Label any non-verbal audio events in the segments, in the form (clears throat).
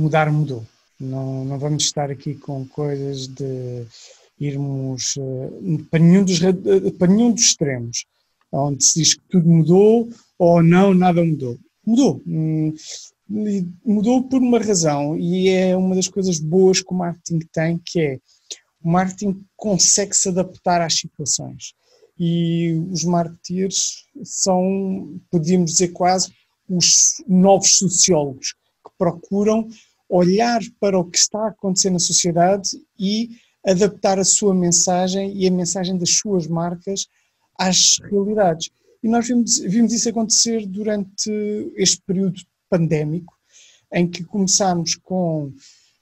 mudar mudou. Não, não vamos estar aqui com coisas de irmos eh, para nenhum dos, eh, para nenhum dos extremos, onde se diz que tudo mudou ou não, nada mudou. Mudou. Hum, mudou por uma razão e é uma das coisas boas que o marketing tem, que é o marketing consegue se adaptar às situações. E os marketeers são, podíamos dizer quase, os novos sociólogos que procuram olhar para o que está a acontecer na sociedade e adaptar a sua mensagem e a mensagem das suas marcas às realidades. E nós vimos, vimos isso acontecer durante este período pandémico, em que começámos com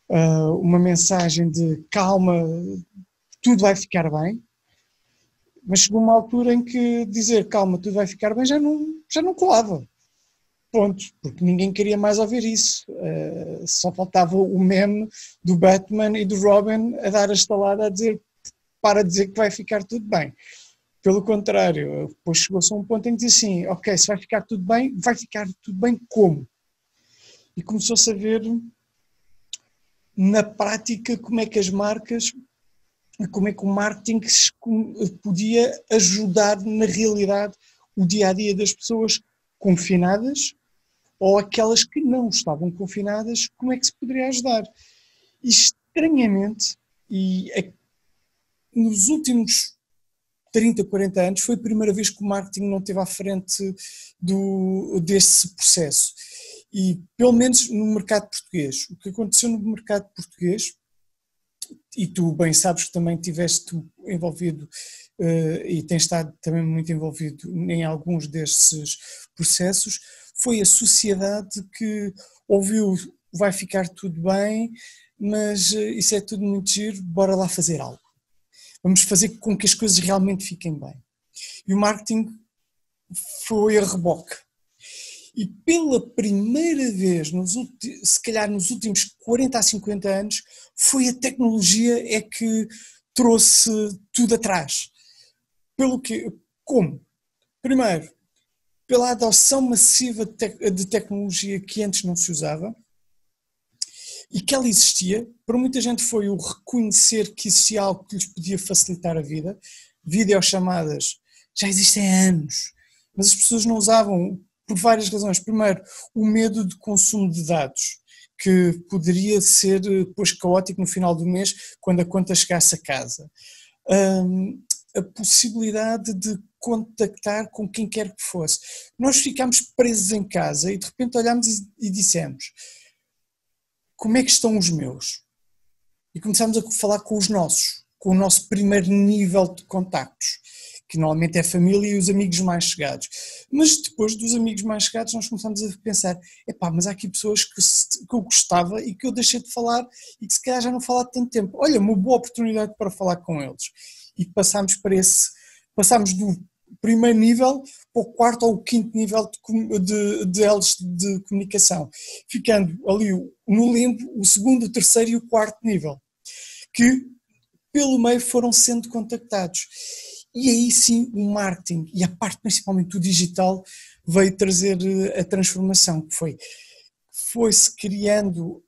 uh, uma mensagem de calma, tudo vai ficar bem, mas chegou uma altura em que dizer calma, tudo vai ficar bem já não, já não colava. Ponto, porque ninguém queria mais ouvir isso. Uh, só faltava o meme do Batman e do Robin a dar a estalada a dizer para dizer que vai ficar tudo bem. Pelo contrário, depois chegou-se a um ponto em que diz assim: ok, se vai ficar tudo bem, vai ficar tudo bem como? E começou-se a ver na prática como é que as marcas, como é que o marketing podia ajudar na realidade o dia a dia das pessoas confinadas ou aquelas que não estavam confinadas, como é que se poderia ajudar? E, estranhamente, e a, nos últimos 30, 40 anos, foi a primeira vez que o marketing não esteve à frente do, desse processo. E, pelo menos no mercado português. O que aconteceu no mercado português, e tu bem sabes que também tiveste envolvido uh, e tens estado também muito envolvido em alguns desses processos, foi a sociedade que ouviu vai ficar tudo bem, mas eh, isso é tudo muito giro, bora lá fazer algo. Vamos fazer com que as coisas realmente fiquem bem. E o marketing foi a reboque. E pela primeira vez, nos se calhar nos últimos 40 a 50 anos, foi a tecnologia é que trouxe tudo atrás. Pelo que, como? Primeiro, pela adoção massiva de, te de tecnologia que antes não se usava e que ela existia. Para muita gente foi o reconhecer que existia algo que lhes podia facilitar a vida. Videochamadas já existem há anos, mas as pessoas não usavam por várias razões. Primeiro, o medo de consumo de dados, que poderia ser eh, depois caótico no final do mês, quando a conta chegasse a casa. Um, a possibilidade de contactar com quem quer que fosse. Nós ficámos presos em casa e de repente olhámos e, dissemos: como é que estão os meus? E começámos a falar com os nossos, com o nosso primeiro nível de contactos, que normalmente é a família e os amigos mais chegados. Mas depois dos amigos mais chegados, nós começámos a pensar: epá, mas há aqui pessoas que, que eu gostava e que eu deixei de falar e que se calhar já não falar tanto tempo. Olha, uma boa oportunidade para falar com eles e passámos para esse, passámos do primeiro nível para o quarto ou o quinto nível de, de, de elos de comunicação, ficando ali no limbo o segundo, o terceiro e o quarto nível, que pelo meio foram sendo contactados. E aí sim o marketing e a parte principalmente do digital veio trazer eh, a transformação que foi foi-se criando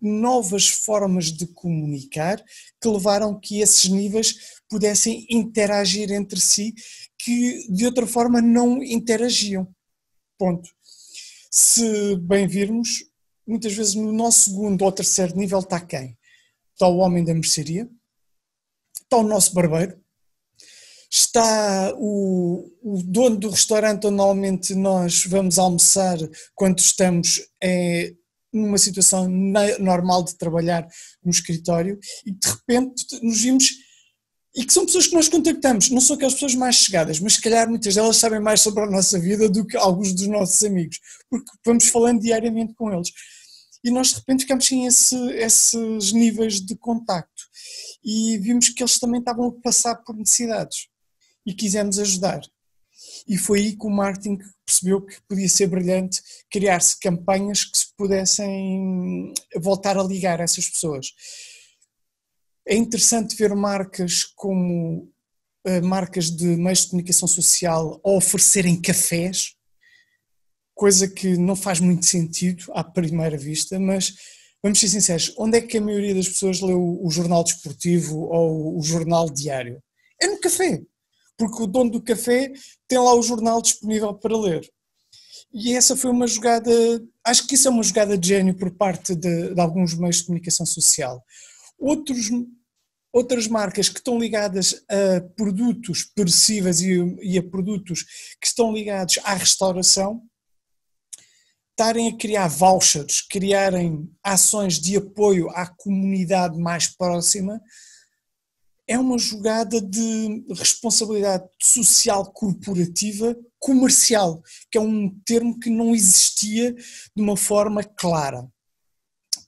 novas formas de comunicar que levaram que esses níveis pudessem interagir entre si que de outra forma não interagiam. Ponto. Se bem virmos, muitas vezes no nosso segundo ou terceiro nível está quem? Está o homem da mercearia, está o nosso barbeiro, está o, o, dono do restaurante onde normalmente nós vamos almoçar quando estamos em, é numa situação normal de trabalhar no escritório e de repente nos vimos e que são pessoas que nós contactamos, não são aquelas pessoas mais chegadas, mas se calhar muitas delas sabem mais sobre a nossa vida do que alguns dos nossos amigos, porque vamos falando diariamente com eles. E nós de repente ficamos sem esse, esses níveis de contacto e vimos que eles também estavam a passar por necessidades e quisemos ajudar e foi aí que o marketing percebeu que podia ser brilhante criar-se campanhas que se pudessem voltar a ligar a essas pessoas. É interessante ver marcas como eh, marcas de meios de comunicação social a oferecerem cafés, coisa que não faz muito sentido à primeira vista, mas vamos ser sinceros, onde é que a maioria das pessoas lê o, o jornal desportivo ou o jornal diário? É no café porque o dono do café tem lá o jornal disponível para ler. E essa foi uma jogada, acho que isso é uma jogada de gênio por parte de, de alguns meios de comunicação social. Outros, outras marcas que estão ligadas a produtos perecíveis e, e a produtos que estão ligados à restauração, estarem a criar vouchers, criarem ações de apoio à comunidade mais próxima, é uma jogada de responsabilidade social corporativa comercial, que é um termo que não existia de uma forma clara.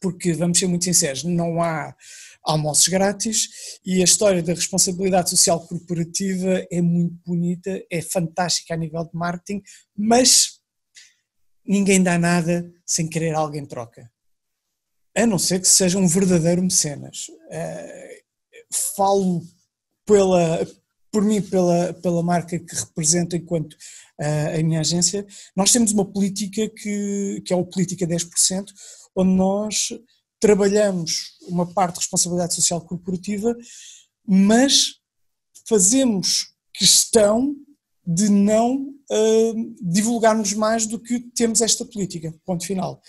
Porque, vamos ser muito sinceros, não há almoços grátis e a história da responsabilidade social corporativa é muito bonita, é fantástica a nível de marketing, mas ninguém dá nada sem querer alguém troca. A não ser que seja um verdadeiro mecenas. Eh, falo pela, por mim, pela, pela marca que represento enquanto uh, a minha agência, nós temos uma política que, que é o Política 10%, onde nós trabalhamos uma parte de responsabilidade social corporativa, mas fazemos questão de não uh, divulgarmos mais do que temos esta política, ponto final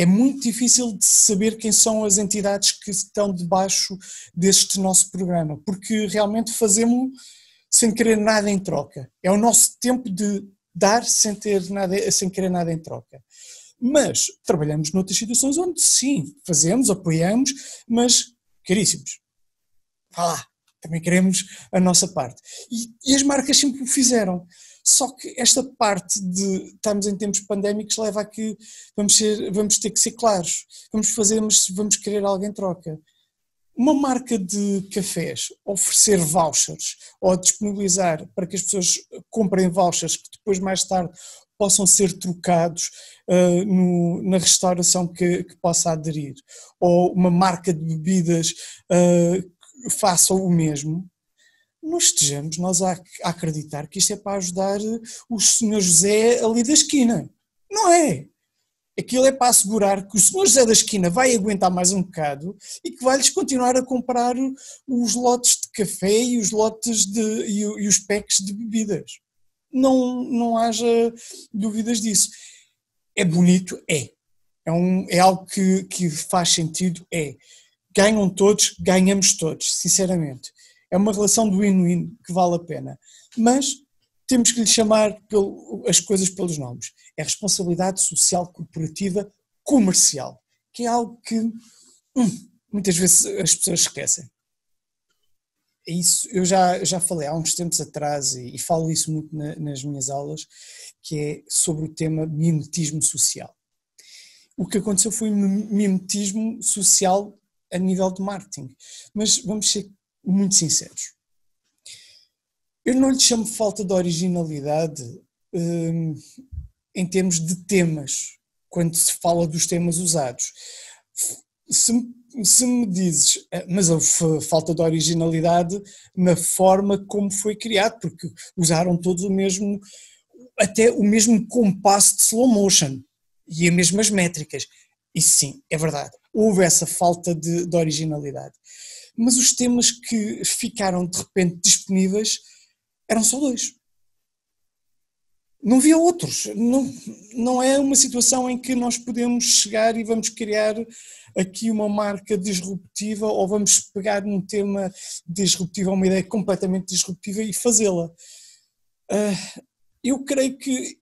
é muito difícil de saber quem são as entidades que estão debaixo deste nosso programa, porque realmente fazemos sem querer nada em troca. É o nosso tempo de dar sem, ter nada, sem querer nada em troca. Mas trabalhamos noutras situações onde sim, fazemos, apoiamos, mas, caríssimos, vá lá, também queremos a nossa parte. E, e as marcas sempre o fizeram. Só que esta parte de estamos em tempos pandémicos leva a que vamos, ser, vamos ter que ser claros, vamos fazer, mas vamos querer alguém troca. Uma marca de cafés oferecer vouchers ou disponibilizar para que as pessoas comprem vouchers que depois mais tarde possam ser trocados uh, no, na restauração que, que, possa aderir. Ou uma marca de bebidas uh, faça o mesmo, não estejamos nós a, acreditar que isto é para ajudar eh, o senhor José ali da esquina. Não é. Aquilo é para assegurar que o senhor José da esquina vai aguentar mais um bocado e que vai-lhes continuar a comprar os lotes de café e os lotes de, e, e os packs de bebidas. Não, não haja dúvidas disso. É bonito? É. É, um, é algo que, que faz sentido? É ganham todos, ganhamos todos, sinceramente é uma relação do win-win que vale a pena. Mas temos que lhe chamar pelo, as coisas pelos nomes. É responsabilidade social corporativa comercial, que é algo que hum, muitas vezes as pessoas esquecem. É isso, eu já, já falei há uns tempos atrás e, e falo isso muito na, nas minhas aulas, que é sobre o tema mimetismo social. O que aconteceu foi um mimetismo social a nível de marketing, mas vamos ser muito sinceros. Eu não lhe chamo falta de originalidade um, em termos de temas, quando se fala dos temas usados. Se, se me dizes, eh, mas houve falta de originalidade na forma como foi criado, porque usaram todos o mesmo, até o mesmo compasso de slow motion e as mesmas métricas. Isso sim, é verdade. Houve essa falta de, de originalidade mas os temas que ficaram de repente disponíveis eram só dois. Não havia outros. Não, não é uma situação em que nós podemos chegar e vamos criar aqui uma marca disruptiva ou vamos pegar um tema disruptivo, uma ideia completamente disruptiva e fazê-la. Ah, eu creio que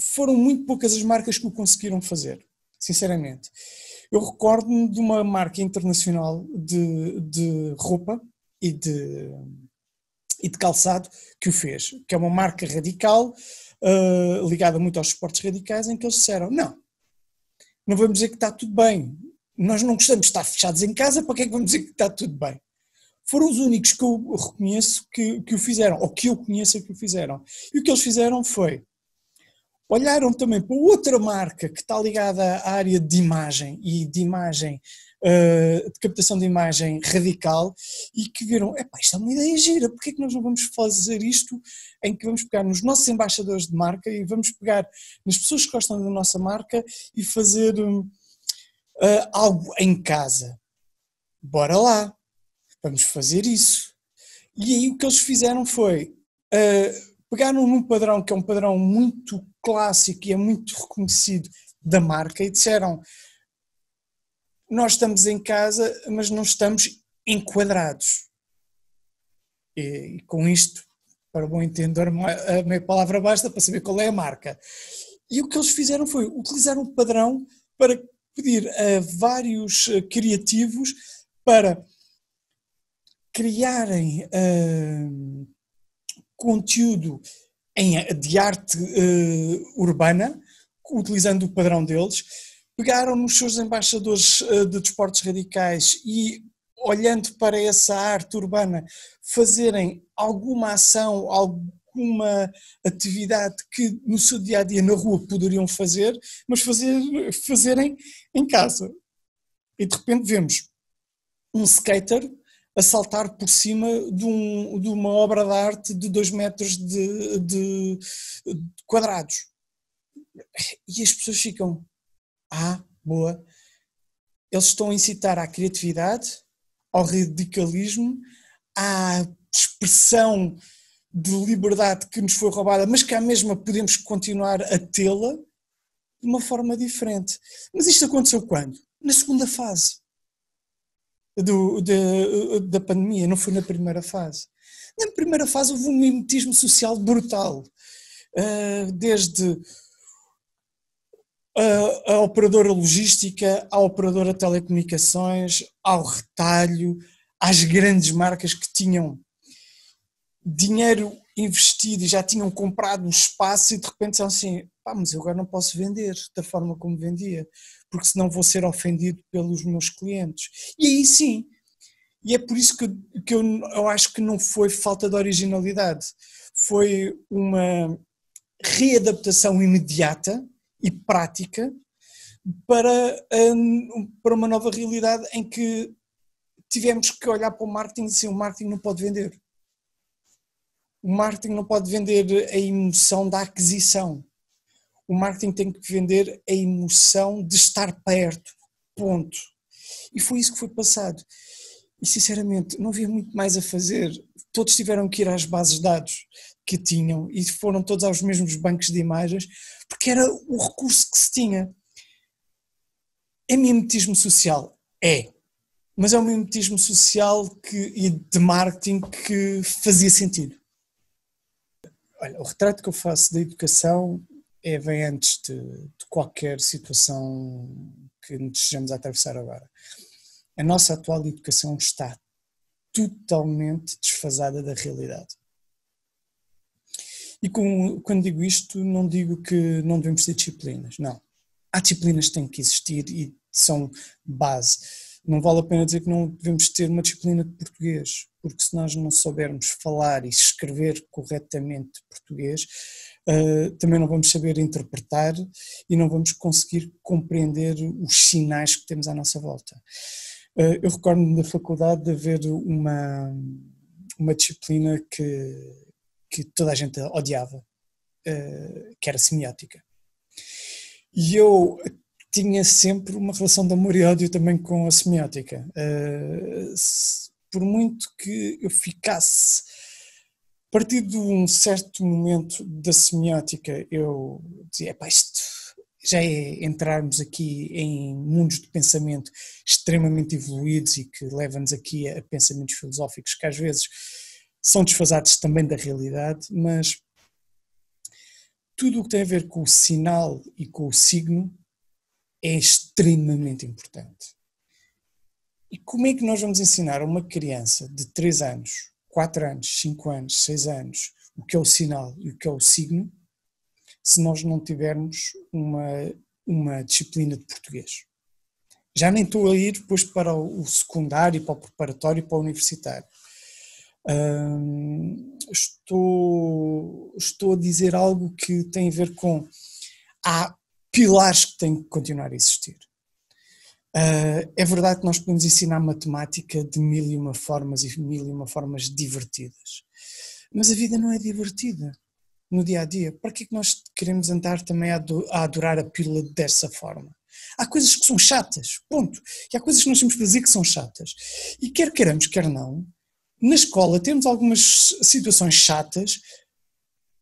foram muito poucas as marcas que o conseguiram fazer, sinceramente. Eu recordo-me de uma marca internacional de, de roupa e de, e de calçado que o fez, que é uma marca radical, uh, ligada muito aos esportes radicais, em que eles disseram: não, não vamos dizer que está tudo bem, nós não gostamos de estar fechados em casa, para que é que vamos dizer que está tudo bem? Foram os únicos que eu reconheço que, que o fizeram, ou que eu conheço é que o fizeram. E o que eles fizeram foi: olharam também para outra marca que está ligada à área de imagem e de imagem, eh, de captação de imagem radical e que viram, epá, isto é uma ideia gira, porque é que nós não vamos fazer isto em que vamos pegar nos nossos embaixadores de marca e vamos pegar nas pessoas que gostam da nossa marca e fazer uh, algo em casa. Bora lá, vamos fazer isso. E aí o que eles fizeram foi... Uh, pegaram num padrão que é um padrão muito clássico e é muito reconhecido da marca e disseram: Nós estamos em casa, mas não estamos enquadrados. E, e com isto, para o bom entender, a meia palavra basta para saber qual é a marca. E o que eles fizeram foi utilizar um padrão para pedir a vários eh, criativos para criarem uh, conteúdo em, de arte uh, urbana, utilizando o padrão deles, pegaram nos seus embaixadores uh, de desportos radicais e, olhando para essa arte urbana, fazerem alguma ação, alguma atividade que no seu dia a dia na rua poderiam fazer, mas fazer, fazerem em casa. E de repente vemos um skater a saltar por cima de, um, de uma obra de arte de 2 metros de, de, de, quadrados. E as pessoas ficam, ah, boa. Eles estão a incitar à criatividade, ao radicalismo, à expressão de liberdade que nos foi roubada, mas que à mesma podemos continuar a tê-la de uma forma diferente. Mas isto aconteceu quando? Na segunda fase do, de, da pandemia, não foi na primeira fase. Na primeira fase houve um mimetismo social brutal, ah, desde a, a operadora logística, à operadora telecomunicações, ao retalho, às grandes marcas que tinham dinheiro investido e já tinham comprado um espaço e de repente são assim, pá, mas eu agora não posso vender da forma como vendia, porque senão vou ser ofendido pelos meus clientes. E aí sim, e é por isso que, que eu, eu acho que não foi falta de originalidade, foi uma readaptação imediata e prática para, hum, para uma nova realidade em que tivemos que olhar para o marketing e dizer o marketing não pode vender. O marketing não pode vender a emoção da aquisição. O marketing tem que vender a emoção de estar perto. Ponto. E foi isso que foi passado. E sinceramente, não havia muito mais a fazer. Todos tiveram que ir às bases de dados que tinham e foram todos aos mesmos bancos de imagens, porque era o recurso que se tinha. É mimetismo social? É. Mas é um mimetismo social que, e de marketing que fazia sentido. Olha, o retrato que eu faço da educação é, vem antes de, de qualquer situação que nos estejamos a atravessar agora. A nossa atual educação está totalmente desfasada da realidade. E com, quando digo isto, não digo que não devemos ter disciplinas, não. Há disciplinas que têm que existir e são base não vale a pena dizer que não devemos ter uma disciplina de português, porque se nós não soubermos falar e escrever corretamente português, eh, também não vamos saber interpretar e não vamos conseguir compreender os sinais que temos à nossa volta. Eh, eu recordo-me da faculdade de haver uma, uma disciplina que, que toda a gente odiava, eh, que era semiótica. E eu tinha sempre uma relação de amor e ódio também com a semiótica. Uh, se, por muito que eu ficasse. A partir de um certo momento da semiótica, eu dizia: pá, isto já é entrarmos aqui em mundos de pensamento extremamente evoluídos e que levam-nos aqui a pensamentos filosóficos que às vezes são desfasados também da realidade, mas tudo o que tem a ver com o sinal e com o signo é extremamente importante. E como é que nós vamos ensinar a uma criança de 3 anos, 4 anos, 5 anos, 6 anos, o que é o sinal e o que é o signo, se nós não tivermos uma, uma disciplina de português? Já nem estou a ir depois para o secundário, para o preparatório e para o universitário. Hum, estou, estou a dizer algo que tem a ver com há pilares que têm que continuar a existir. Uh, é verdade que nós podemos ensinar matemática de mil e uma formas e mil e uma formas divertidas, mas a vida não é divertida no dia a dia. Para que, é que nós queremos andar também a, adorar a pílula dessa forma? Há coisas que são chatas, ponto. E há coisas que nós temos que dizer que são chatas. E quer queiramos, quer não, na escola temos algumas situações chatas,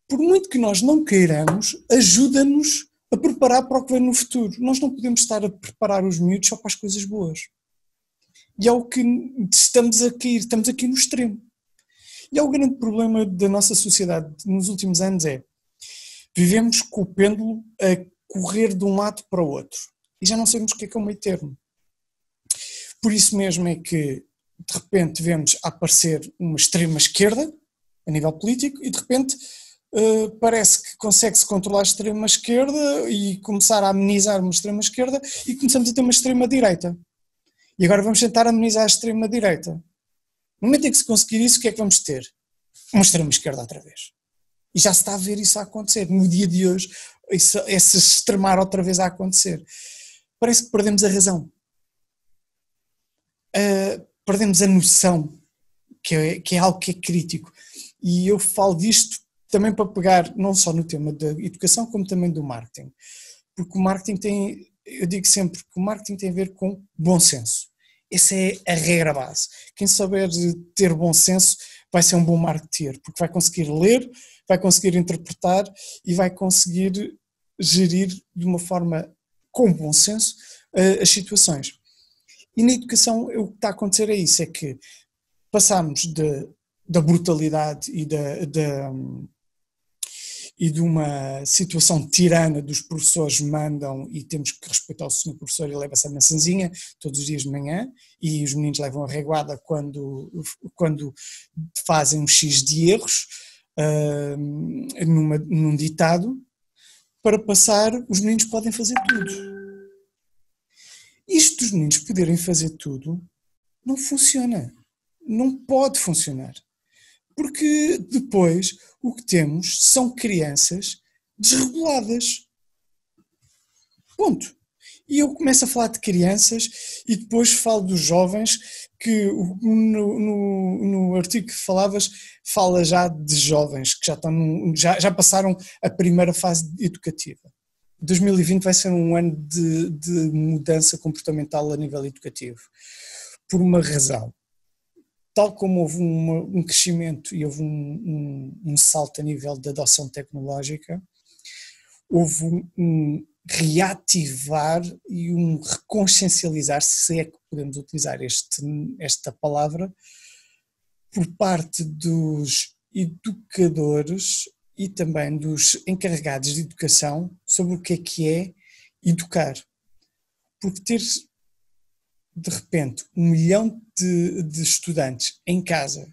por muito que nós não queiramos, ajuda-nos a preparar para o que vem no futuro. Nós não podemos estar a preparar os miúdos só para as coisas boas. E é o que estamos a cair, estamos aqui no extremo. E é o grande problema da nossa sociedade nos últimos anos é vivemos com o pêndulo a correr de um lado para o outro e já não sabemos o que é que é o meio termo. Por isso mesmo é que de repente vemos aparecer uma extrema esquerda a nível político e de repente eh, parece que consegue-se controlar a extrema-esquerda e começar a amenizar uma extrema-esquerda e começamos a ter uma extrema-direita. E agora vamos tentar amenizar a extrema-direita. No momento em que se conseguir isso, o que é que vamos ter? Uma extrema-esquerda outra vez. E já se está a ver isso a acontecer. No dia de hoje, isso, é se extremar outra vez a acontecer. Parece que perdemos a razão. Uh, perdemos a noção, que é, que é algo que é crítico. E eu falo disto também para pegar não só no tema da educação, como também do marketing. Porque o marketing tem, eu digo sempre que o marketing tem a ver com bom senso. Essa é a regra base. Quem souber ter bom senso vai ser um bom marketeer, porque vai conseguir ler, vai conseguir interpretar e vai conseguir gerir de uma forma com bom senso eh, as situações. E na educação o que está a acontecer é isso, é que passamos de, da brutalidade e da, da e de uma situação tirana dos professores mandam e temos que respeitar o senhor professor e leva-se a maçãzinha todos os dias de manhã e os meninos levam a reguada quando, quando fazem um X de erros uh, numa, num ditado, para passar os meninos podem fazer tudo. Isto dos meninos poderem fazer tudo não funciona, não pode funcionar. Porque depois o que temos são crianças desreguladas. Ponto. E eu começo a falar de crianças e depois falo dos jovens, que no, no, no artigo que falavas fala já de jovens que já, estão num, já, já passaram a primeira fase educativa. 2020 vai ser um ano de, de mudança comportamental a nível educativo, por uma razão tal como houve um, um crescimento e houve um, um, um, salto a nível da adoção tecnológica, houve um, reativar e um reconsciencializar, se é que podemos utilizar este, esta palavra, por parte dos educadores e também dos encarregados de educação sobre o que é que é educar. Porque ter de repente, um milhão de, de estudantes em casa,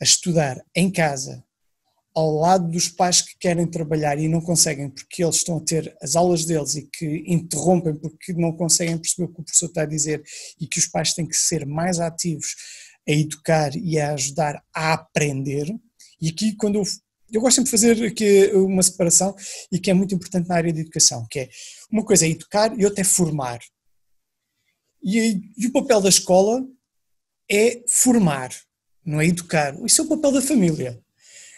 a estudar em casa, ao lado dos pais que querem trabalhar e não conseguem porque eles estão a ter as aulas deles e que interrompem porque não conseguem perceber o que o professor está a dizer e que os pais têm que ser mais ativos a educar e a ajudar a aprender. E aqui, quando eu, eu gosto sempre de fazer aqui uma separação e que é muito importante na área de educação, que é uma coisa é educar e outra é formar. E, e o papel da escola é formar, não é educar. Isso é o papel da família.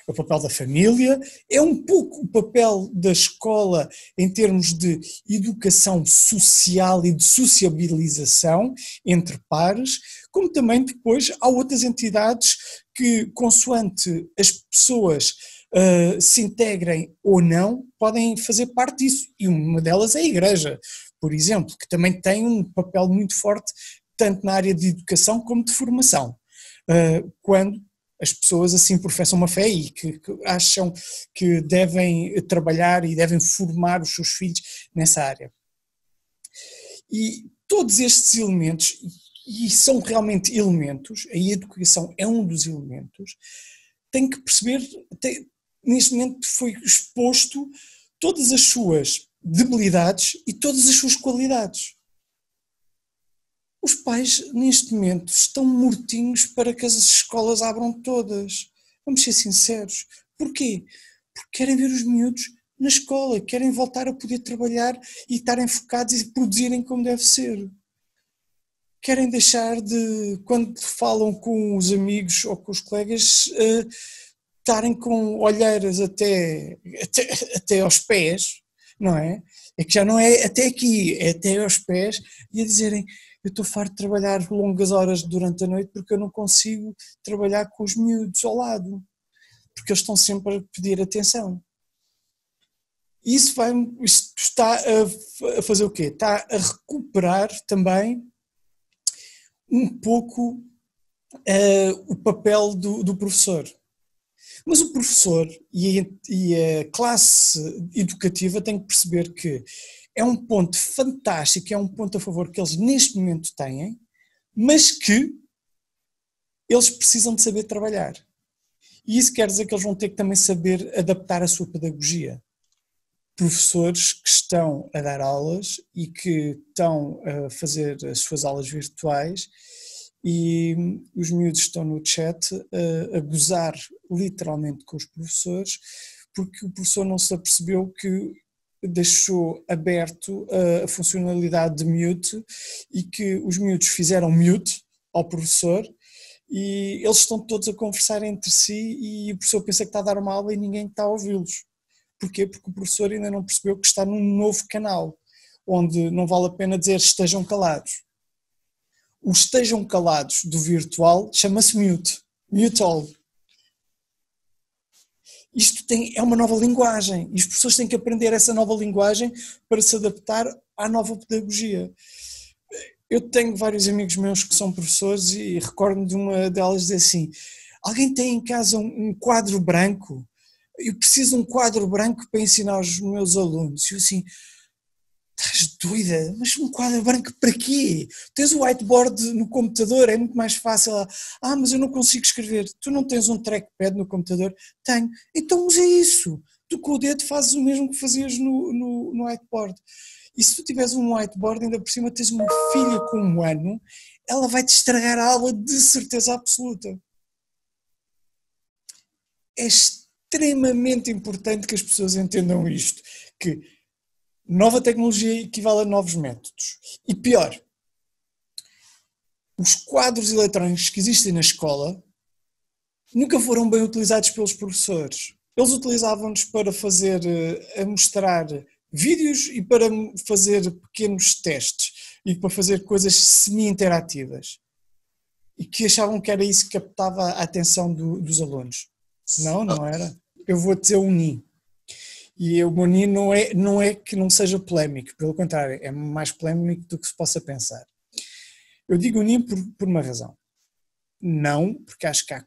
É o papel da família, é um pouco o papel da escola em termos de educação social e de sociabilização entre pares, como também depois há outras entidades que, consoante as pessoas uh, se integrem ou não, podem fazer parte disso. E uma delas é a Igreja por exemplo, que também tem um papel muito forte tanto na área de educação como de formação, ah, quando as pessoas assim professam uma fé e que, acham que devem trabalhar e devem formar os seus filhos nessa área. E todos estes elementos, e são realmente elementos, a educação é um dos elementos, tem que perceber, tem, neste momento foi exposto todas as suas debilidades e todas as suas qualidades. Os pais, neste momento, estão mortinhos para que as escolas abram todas. Vamos ser sinceros. Porquê? Porque querem ver os miúdos na escola, querem voltar a poder trabalhar e estarem focados e produzirem como deve ser. Querem deixar de, quando falam com os amigos ou com os colegas, eh, estarem com olheiras até, até, até aos pés, não é? É que já não é até aqui, é até aos pés e a dizerem eu estou farto de trabalhar longas horas durante a noite porque eu não consigo trabalhar com os miúdos ao lado, porque eles estão sempre a pedir atenção. Isso, vai, isso está a, a fazer o quê? Está a recuperar também um pouco uh, o papel do, do professor mas o professor e a, e a classe educativa têm que perceber que é um ponto fantástico, é um ponto a favor que eles neste momento têm, mas que eles precisam de saber trabalhar. E isso quer dizer que eles vão ter que também saber adaptar a sua pedagogia. Professores que estão a dar aulas e que estão a fazer as suas aulas virtuais e hum, os miúdos estão no chat eh, a, gozar literalmente com os professores porque o professor não se apercebeu que deixou aberto a, eh, a funcionalidade de mute e que os miúdos fizeram mute ao professor e eles estão todos a conversar entre si e o professor pensa que está a dar uma aula e ninguém está a ouvi-los. Porquê? Porque o professor ainda não percebeu que está num novo canal, onde não vale a pena dizer estejam calados o estejam calados do virtual chama-se mute, mute all. Isto tem, é uma nova linguagem e as pessoas têm que aprender essa nova linguagem para se adaptar à nova pedagogia. Eu tenho vários amigos meus que são professores e recordo de uma delas dizer assim: alguém tem em casa um, um quadro branco? Eu preciso de um quadro branco para ensinar aos meus alunos. E eu assim, doida, mas um quadro branco para quê? Tens o whiteboard no computador, é muito mais fácil. Ah, mas eu não consigo escrever. Tu não tens um trackpad no computador? Tenho. Então usa é isso. Tu com o dedo fazes o mesmo que fazias no, no, no whiteboard. E se tu tiveres um whiteboard, ainda por cima tens uma filha com um ano, ela vai-te estragar a aula de certeza absoluta. É extremamente importante que as pessoas entendam isto, que Nova tecnologia equivale a novos métodos. E pior, os quadros eletrónicos que existem na escola nunca foram bem utilizados pelos professores. Eles utilizavam-nos para fazer, eh, a mostrar vídeos e para fazer pequenos testes e para fazer coisas semi-interativas. E que achavam que era isso que captava a atenção do, dos alunos. Não, não era. Eu vou dizer um e o Moni não é, não é que não seja polémico, pelo contrário, é mais polémico do que se possa pensar. Eu digo Unim por, por uma razão. Não, porque acho que há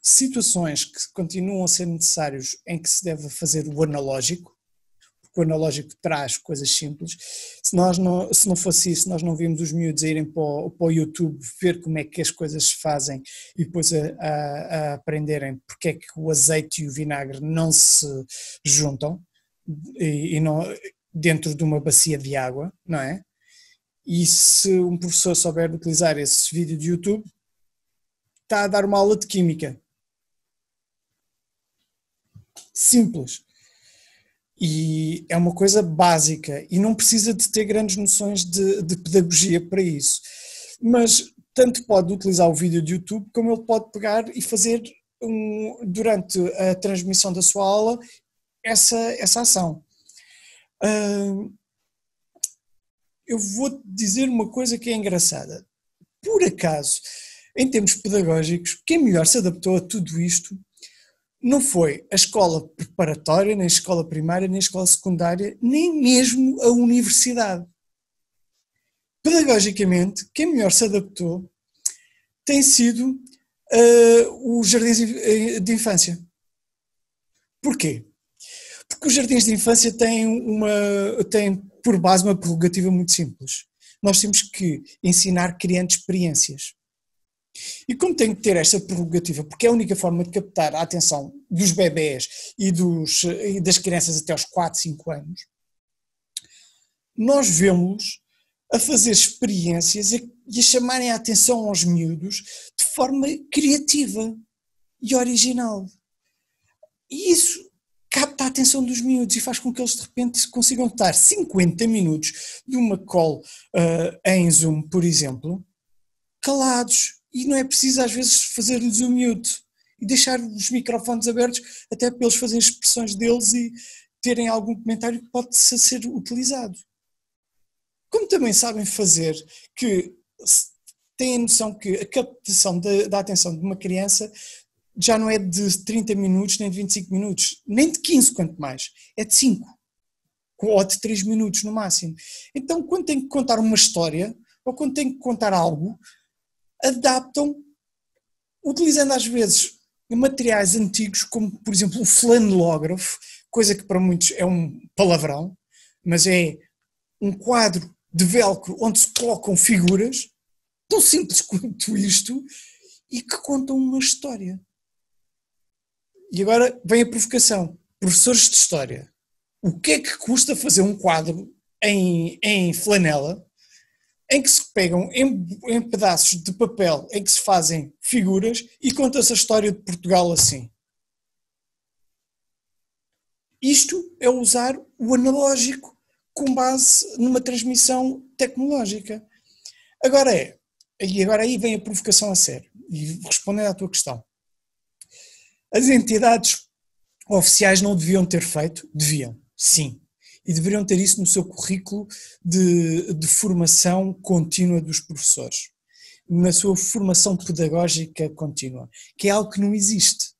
situações que continuam a ser necessários em que se deve fazer o analógico, o analógico traz coisas simples. Se, nós não, se não fosse isso, nós não vimos os miúdos a irem para o, para o YouTube ver como é que as coisas se fazem e depois a, a, a aprenderem porque é que o azeite e o vinagre não se juntam e, e não, dentro de uma bacia de água, não é? E se um professor souber utilizar esse vídeo de YouTube, está a dar uma aula de química. Simples. E é uma coisa básica e não precisa de ter grandes noções de, de pedagogia para isso. Mas tanto pode utilizar o vídeo de YouTube como ele pode pegar e fazer um, durante a transmissão da sua aula essa, essa ação. Uh, eu vou dizer uma coisa que é engraçada. Por acaso, em termos pedagógicos, quem melhor se adaptou a tudo isto não foi a escola preparatória, nem a escola primária, nem a escola secundária, nem mesmo a universidade. Pedagogicamente, quem melhor se adaptou tem sido uh, eh, os jardins eh, de infância. Porquê? Porque os jardins de infância têm, uma, têm por base uma prerrogativa muito simples. Nós temos que ensinar criando experiências. E como tem que ter esta prerrogativa, porque é a única forma de captar a atenção dos bebés e, dos, e das crianças até aos 4, 5 anos, nós vemos-los a fazer experiências e a chamarem a atenção aos miúdos de forma criativa e original. E isso capta a atenção dos miúdos e faz com que eles de repente consigam estar 50 minutos de uma call uh, em Zoom, por exemplo, calados, e não é preciso às vezes fazer-lhes o mute e deixar os microfones abertos até para eles fazerem expressões deles e terem algum comentário que pode ser utilizado. Como também sabem fazer que têm a noção que a captação da, da atenção de uma criança já não é de 30 minutos, nem de 25 minutos, nem de 15, quanto mais, é de 5 ou de 3 minutos no máximo. Então, quando tem que contar uma história, ou quando tem que contar algo, adaptam, utilizando às vezes materiais antigos, como por exemplo o flanelógrafo, coisa que para muitos é um palavrão, mas é um quadro de velcro onde se colocam figuras, tão simples (laughs) quanto isto, e que contam uma história. E agora vem a provocação. Professores de História, o que é que custa fazer um quadro em, em flanela em que se pegam em, em pedaços de papel, em que se fazem figuras e conta-se a história de Portugal assim. Isto é usar o analógico com base numa transmissão tecnológica. Agora é, e agora aí vem a provocação a sério, e respondendo à tua questão. As entidades oficiais não deviam ter feito? Deviam, sim e deveriam ter isso no seu currículo de, de formação contínua dos professores, na sua formação pedagógica contínua, que é algo que não existe.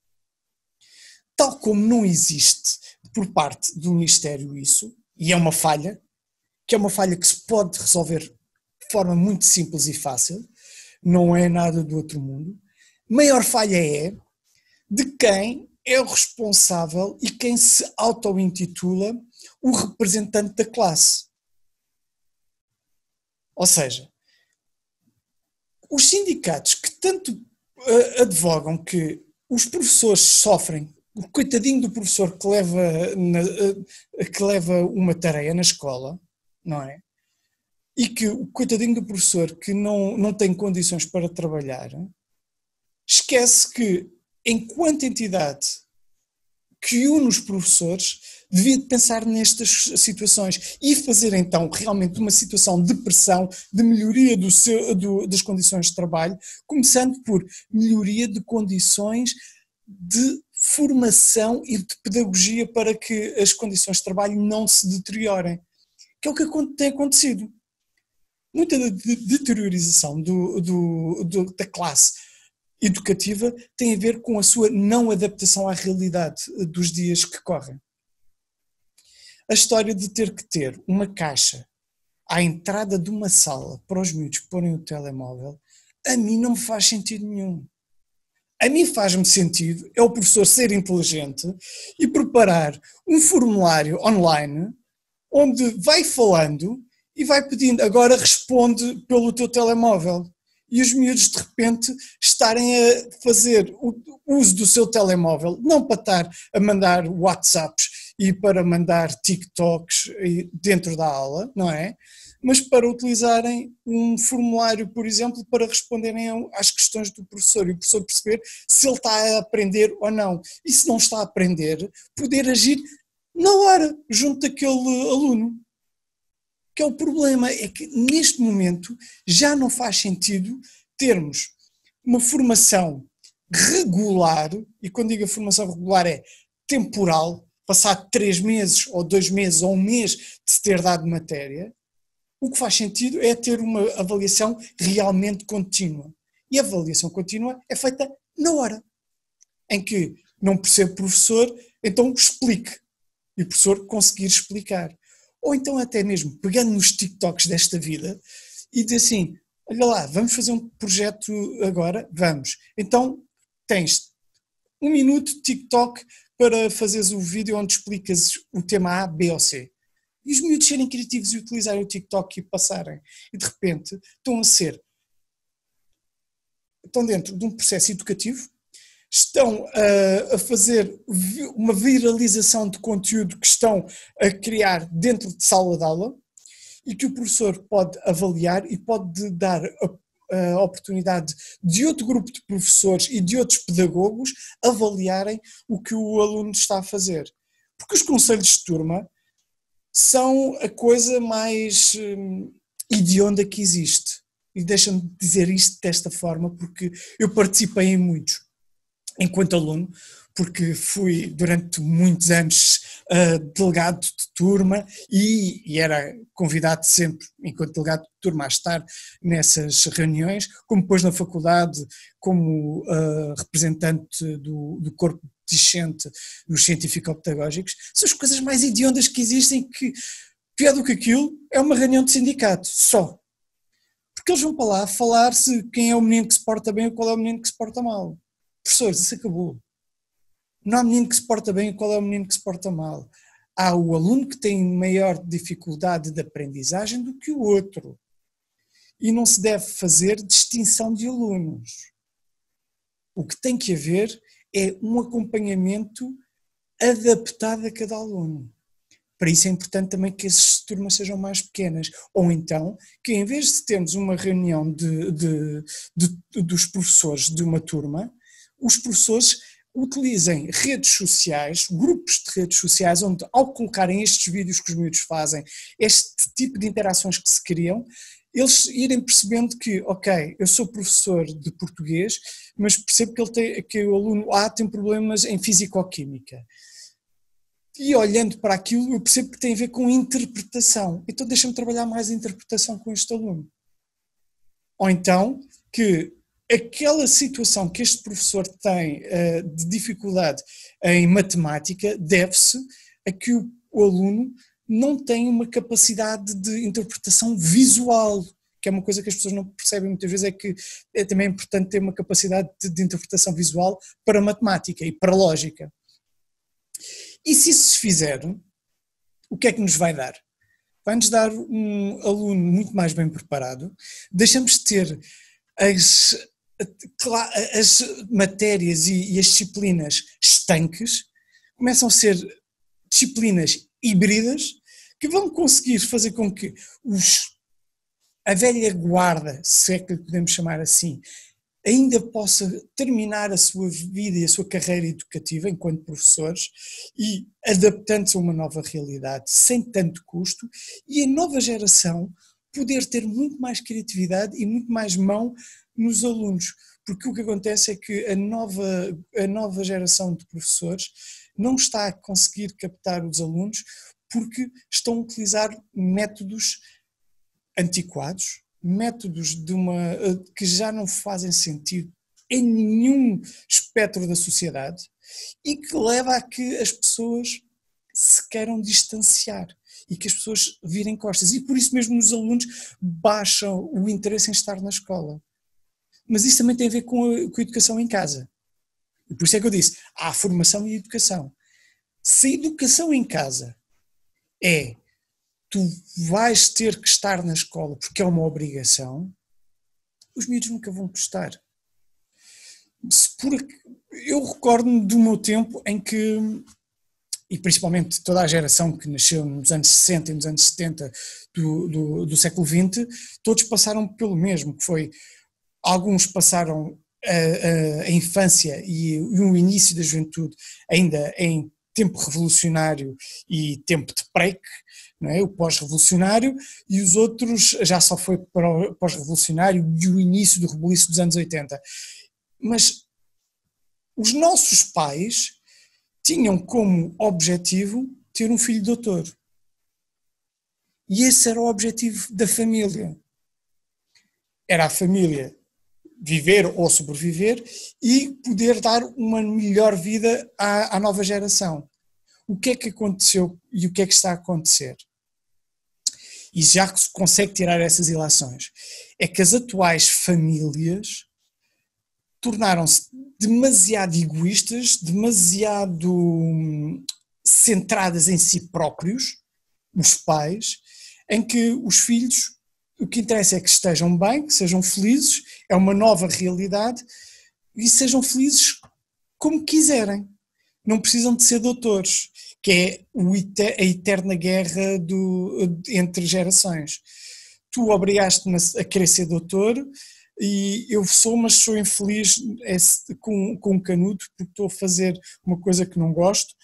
Tal como não existe por parte do Ministério isso, e é uma falha, que é uma falha que se pode resolver de forma muito simples e fácil, não é nada do outro mundo. Maior falha é de quem é o responsável e quem se auto-intitula o representante da classe. Ou seja, os sindicatos que tanto eh, advogam que os professores sofrem, o coitadinho do professor que leva, na, eh, que leva uma tarefa na escola, não é? E que o coitadinho do professor que não, não tem condições para trabalhar, esquece que, enquanto entidade que une os professores, devia pensar nestas situações e fazer então realmente uma situação de pressão, de melhoria do seu, do, das condições de trabalho, começando por melhoria de condições de formação e de pedagogia para que as condições de trabalho não se deteriorem, que é o que tem acontecido. Muita da deteriorização do, do, do, da classe educativa tem a ver com a sua não adaptação à realidade dos dias que correm a história de ter que ter uma caixa à entrada de uma sala para os miúdos porem o telemóvel, a mim não me faz sentido nenhum. A mim faz-me sentido é o professor ser inteligente e preparar um formulário online onde vai falando e vai pedindo, agora responde pelo teu telemóvel. E os miúdos de repente estarem a fazer o uso do seu telemóvel, não para estar a mandar WhatsApps e para mandar TikToks eh, dentro da aula, não é? Mas para utilizarem um formulário, por exemplo, para responderem às questões do professor e o professor perceber se ele está a aprender ou não. E se não está a aprender, poder agir na hora, junto daquele aluno. Que é o problema, é que neste momento já não faz sentido termos uma formação regular, e quando digo a formação regular é temporal, passado três meses, ou dois meses, ou um mês de se ter dado matéria, o que faz sentido é ter uma avaliação realmente contínua. E a avaliação contínua é feita na hora, em que não percebo professor, então explique. E o professor conseguir explicar. Ou então até mesmo pegando nos TikToks desta vida e dizer assim, olha lá, vamos fazer um projeto agora? Vamos. Então tens um minuto TikTok para fazeres o vídeo onde explicas o tema A, B ou C. E os miúdos serem criativos e utilizarem o TikTok e passarem. E de repente estão a ser. Estão dentro de um processo educativo, estão a, ah, a fazer uma viralização de conteúdo que estão a criar dentro de sala de aula e que o professor pode avaliar e pode dar eh, a oportunidade de outro grupo de professores e de outros pedagogos avaliarem o que o aluno está a fazer. Porque os conselhos de turma são a coisa mais hum, idionda que existe. E deixa-me dizer isto desta forma, porque eu participei em muitos enquanto aluno, porque fui durante muitos anos uh, delegado de turma e, e, era convidado sempre, enquanto delegado de turma, a estar nessas reuniões, como depois na faculdade, como uh, representante do, do corpo discente nos científico-pedagógicos, são as coisas mais idiondas que existem que, pior do que aquilo, é uma reunião de sindicato, só. Porque eles vão para lá falar se quem é o menino que se porta bem ou qual é o menino que se porta mal. Professores, isso acabou não há menino que se porta bem e qual é o menino que se porta mal. Há o aluno que tem maior dificuldade de aprendizagem do que o outro. E não se deve fazer distinção de alunos. O que tem que haver é um acompanhamento adaptado a cada aluno. Para isso é importante também que as turmas sejam mais pequenas. Ou então, que em vez de termos uma reunião de, de, de, dos professores de uma turma, os professores utilizem redes sociais, grupos de redes sociais, onde ao colocarem estes vídeos que os miúdos fazem, este tipo de interações que se criam, eles irem percebendo que, ok, eu sou professor de português, mas percebo que, ele tem, que o aluno A tem problemas em físico-química. E olhando para aquilo, eu percebo que tem a ver com interpretação. Então deixa-me trabalhar mais a interpretação com este aluno. Ou então, que aquela situação que este professor tem uh, de dificuldade em matemática deve-se a que o, o, aluno não tem uma capacidade de interpretação visual, que é uma coisa que as pessoas não percebem muitas vezes, é que é também importante ter uma capacidade de, de interpretação visual para matemática e para lógica. E se isso se fizer, o que é que nos vai dar? Vai-nos dar um aluno muito mais bem preparado, deixamos de ter as, as matérias e, e as disciplinas estanques começam a ser disciplinas híbridas que vão conseguir fazer com que os, a velha guarda, se é que podemos chamar assim, ainda possa terminar a sua vida e a sua carreira educativa enquanto professores e adaptando-se a uma nova realidade sem tanto custo e a nova geração poder ter muito mais criatividade e muito mais mão nos alunos, porque o que acontece é que a nova, a nova geração de professores não está a conseguir captar os alunos porque estão a utilizar métodos antiquados, métodos de uma, que já não fazem sentido em nenhum espectro da sociedade e que leva a que as pessoas se queiram distanciar e que as pessoas virem costas. E por isso mesmo os alunos baixam o interesse em estar na escola. Mas isso também tem a ver com a, com a educação em casa. E por isso é que eu disse: há formação e educação. Se a educação em casa é tu vais ter que estar na escola porque é uma obrigação, os miúdos nunca vão gostar. Por, eu recordo-me do meu tempo em que, e principalmente toda a geração que nasceu nos anos 60 e nos anos 70 do, do, do século XX, todos passaram pelo mesmo, que foi Alguns passaram a, a, a infância e, e o início da juventude ainda em tempo revolucionário e tempo de PREC, é? o pós-revolucionário, e os outros já só foi pós-revolucionário e o início do rebuliço dos anos 80. Mas os nossos pais tinham como objetivo ter um filho doutor. E esse era o objetivo da família. Era a família viver ou sobreviver e poder dar uma melhor vida à, à nova geração. O que é que aconteceu e o que é que está a acontecer? E já que se consegue tirar essas ilações, é que as atuais famílias tornaram-se demasiado egoístas, demasiado hum, centradas em si próprios, os pais, em que os filhos o que interessa é que estejam bem, que sejam felizes, é uma nova realidade e sejam felizes como quiserem. Não precisam de ser doutores, que é a eterna guerra do, entre gerações. Tu obrigaste-me a querer ser doutor e eu sou, mas sou infeliz é, com, com um canudo porque estou a fazer uma coisa que não gosto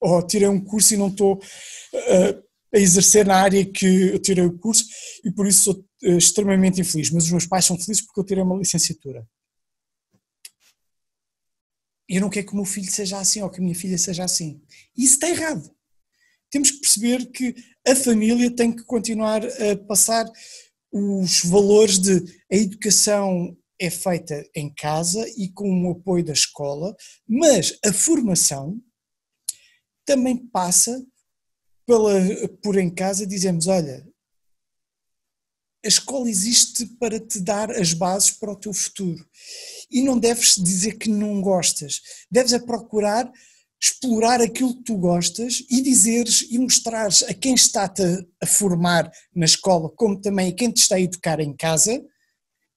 ou tirei um curso e não estou uh, a exercer na área que eu tirei o curso e por isso sou eh, extremamente infeliz. Mas os meus pais são felizes porque eu tirei uma licenciatura. Eu não quero que o meu filho seja assim ou que a minha filha seja assim. E isso está errado. Temos que perceber que a família tem que continuar a passar os valores de a educação é feita em casa e com o apoio da escola, mas a formação também passa pela, por em casa dizemos: olha, a escola existe para te dar as bases para o teu futuro. E não deves dizer que não gostas. Deves a procurar explorar aquilo que tu gostas e dizeres e mostrares a quem está-te a formar na escola, como também a quem te está a educar em casa,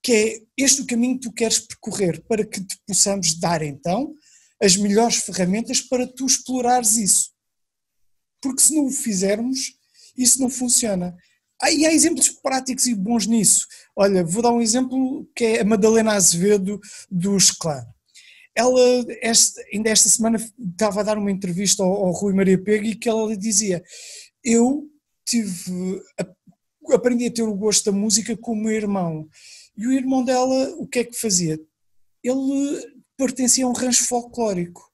que é este o caminho que tu queres percorrer para que te possamos dar então as melhores ferramentas para tu explorares isso porque se não o fizermos, isso não funciona. E há exemplos práticos e bons nisso. Olha, vou dar um exemplo que é a Madalena Azevedo do Clã. Ela, esta, ainda esta semana, estava a dar uma entrevista ao, ao Rui Maria Pego e que ela lhe dizia: Eu tive, aprendi a ter o gosto da música com o meu irmão. E o irmão dela, o que é que fazia? Ele pertencia a um rancho folclórico.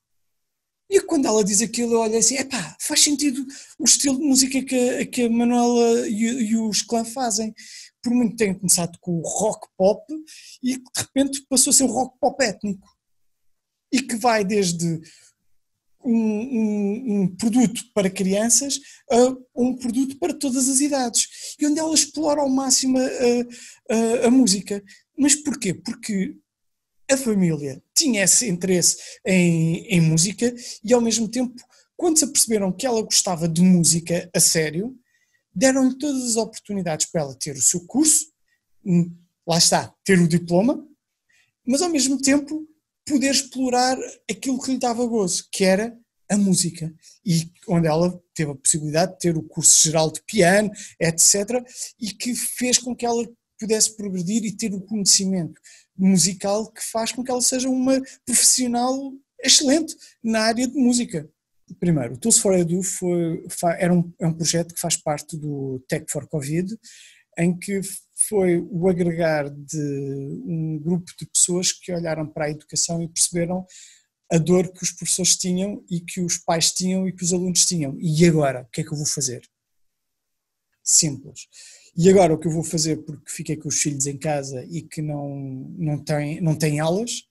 E quando ela diz aquilo, eu olho assim, epá, faz sentido o estilo de música que, a, que a Manuela e, e os clã fazem. Por muito tempo começado com o rock pop e de repente passou a ser um rock pop étnico. E que vai desde um, um, um, produto para crianças a um produto para todas as idades. E onde ela explora ao máximo a, a, a música. Mas porquê? Porque a família tinha esse interesse em, em música e, ao mesmo tempo, quando se aperceberam que ela gostava de música a sério, deram-lhe todas as oportunidades para ela ter o seu curso, hum, lá está, ter o diploma, mas ao mesmo tempo poder explorar aquilo que lhe dava gozo, que era a música. E onde ela teve a possibilidade de ter o curso geral de piano, etc., e que fez com que ela pudesse progredir e ter o conhecimento musical que faz com que ela seja uma profissional excelente na área de música. Primeiro, o Tools for Edu foi, era um, é um projeto que faz parte do Tech for Covid, em que foi o agregar de um grupo de pessoas que olharam para a educação e perceberam a dor que os professores tinham e que os pais tinham e que os alunos tinham. E agora, o que é que eu vou fazer? Simples. E agora o que eu vou fazer, porque fiquei com os filhos em casa e que não, não, tem, não tem aulas,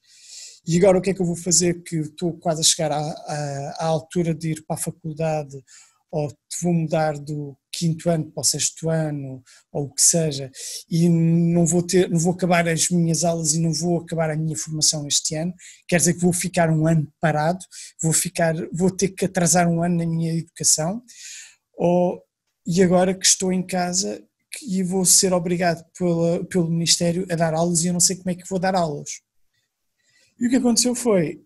e agora o que é que eu vou fazer que estou quase a chegar à, à, à altura de ir para a faculdade ou te vou mudar do quinto ano para o sexto ano ou o que seja e não vou ter não vou acabar as minhas aulas e não vou acabar a minha formação este ano quer dizer que vou ficar um ano parado vou ficar vou ter que atrasar um ano na minha educação ou e agora que estou em casa e vou ser obrigado pela, pelo Ministério a dar aulas e eu não sei como é que vou dar aulas. E o que aconteceu foi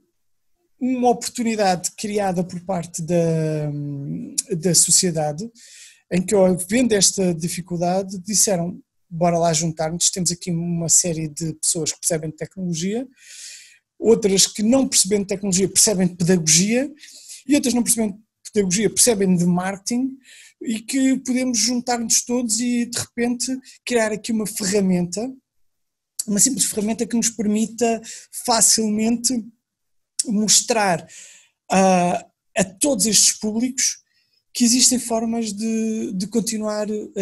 uma oportunidade criada por parte da, da sociedade, em que, vendo esta dificuldade, disseram: bora lá juntar-nos, temos aqui uma série de pessoas que percebem de tecnologia, outras que não percebem de tecnologia percebem de pedagogia, e outras não percebem de pedagogia percebem de marketing e que podemos juntar-nos todos e de repente criar aqui uma ferramenta, uma simples ferramenta que nos permita facilmente mostrar uh, a todos estes públicos que existem formas de, de continuar uh,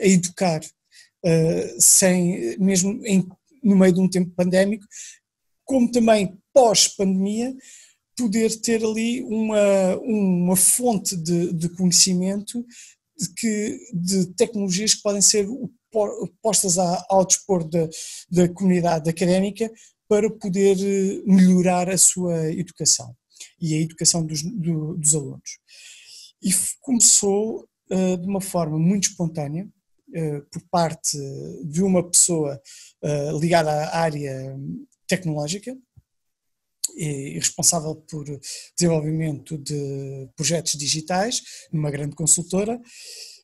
a educar, uh, sem, mesmo em, no meio de um tempo pandémico, como também pós-pandemia, poder ter ali uma, uma fonte de, de conhecimento de, que, de tecnologias que podem ser postas ao dispor da, da comunidade académica para poder eh, melhorar a sua educação e a educação dos, do, dos alunos. E começou uh, de uma forma muito espontânea, uh, por parte de uma pessoa uh, ligada à área tecnológica, e responsável por desenvolvimento de projetos digitais numa grande consultora,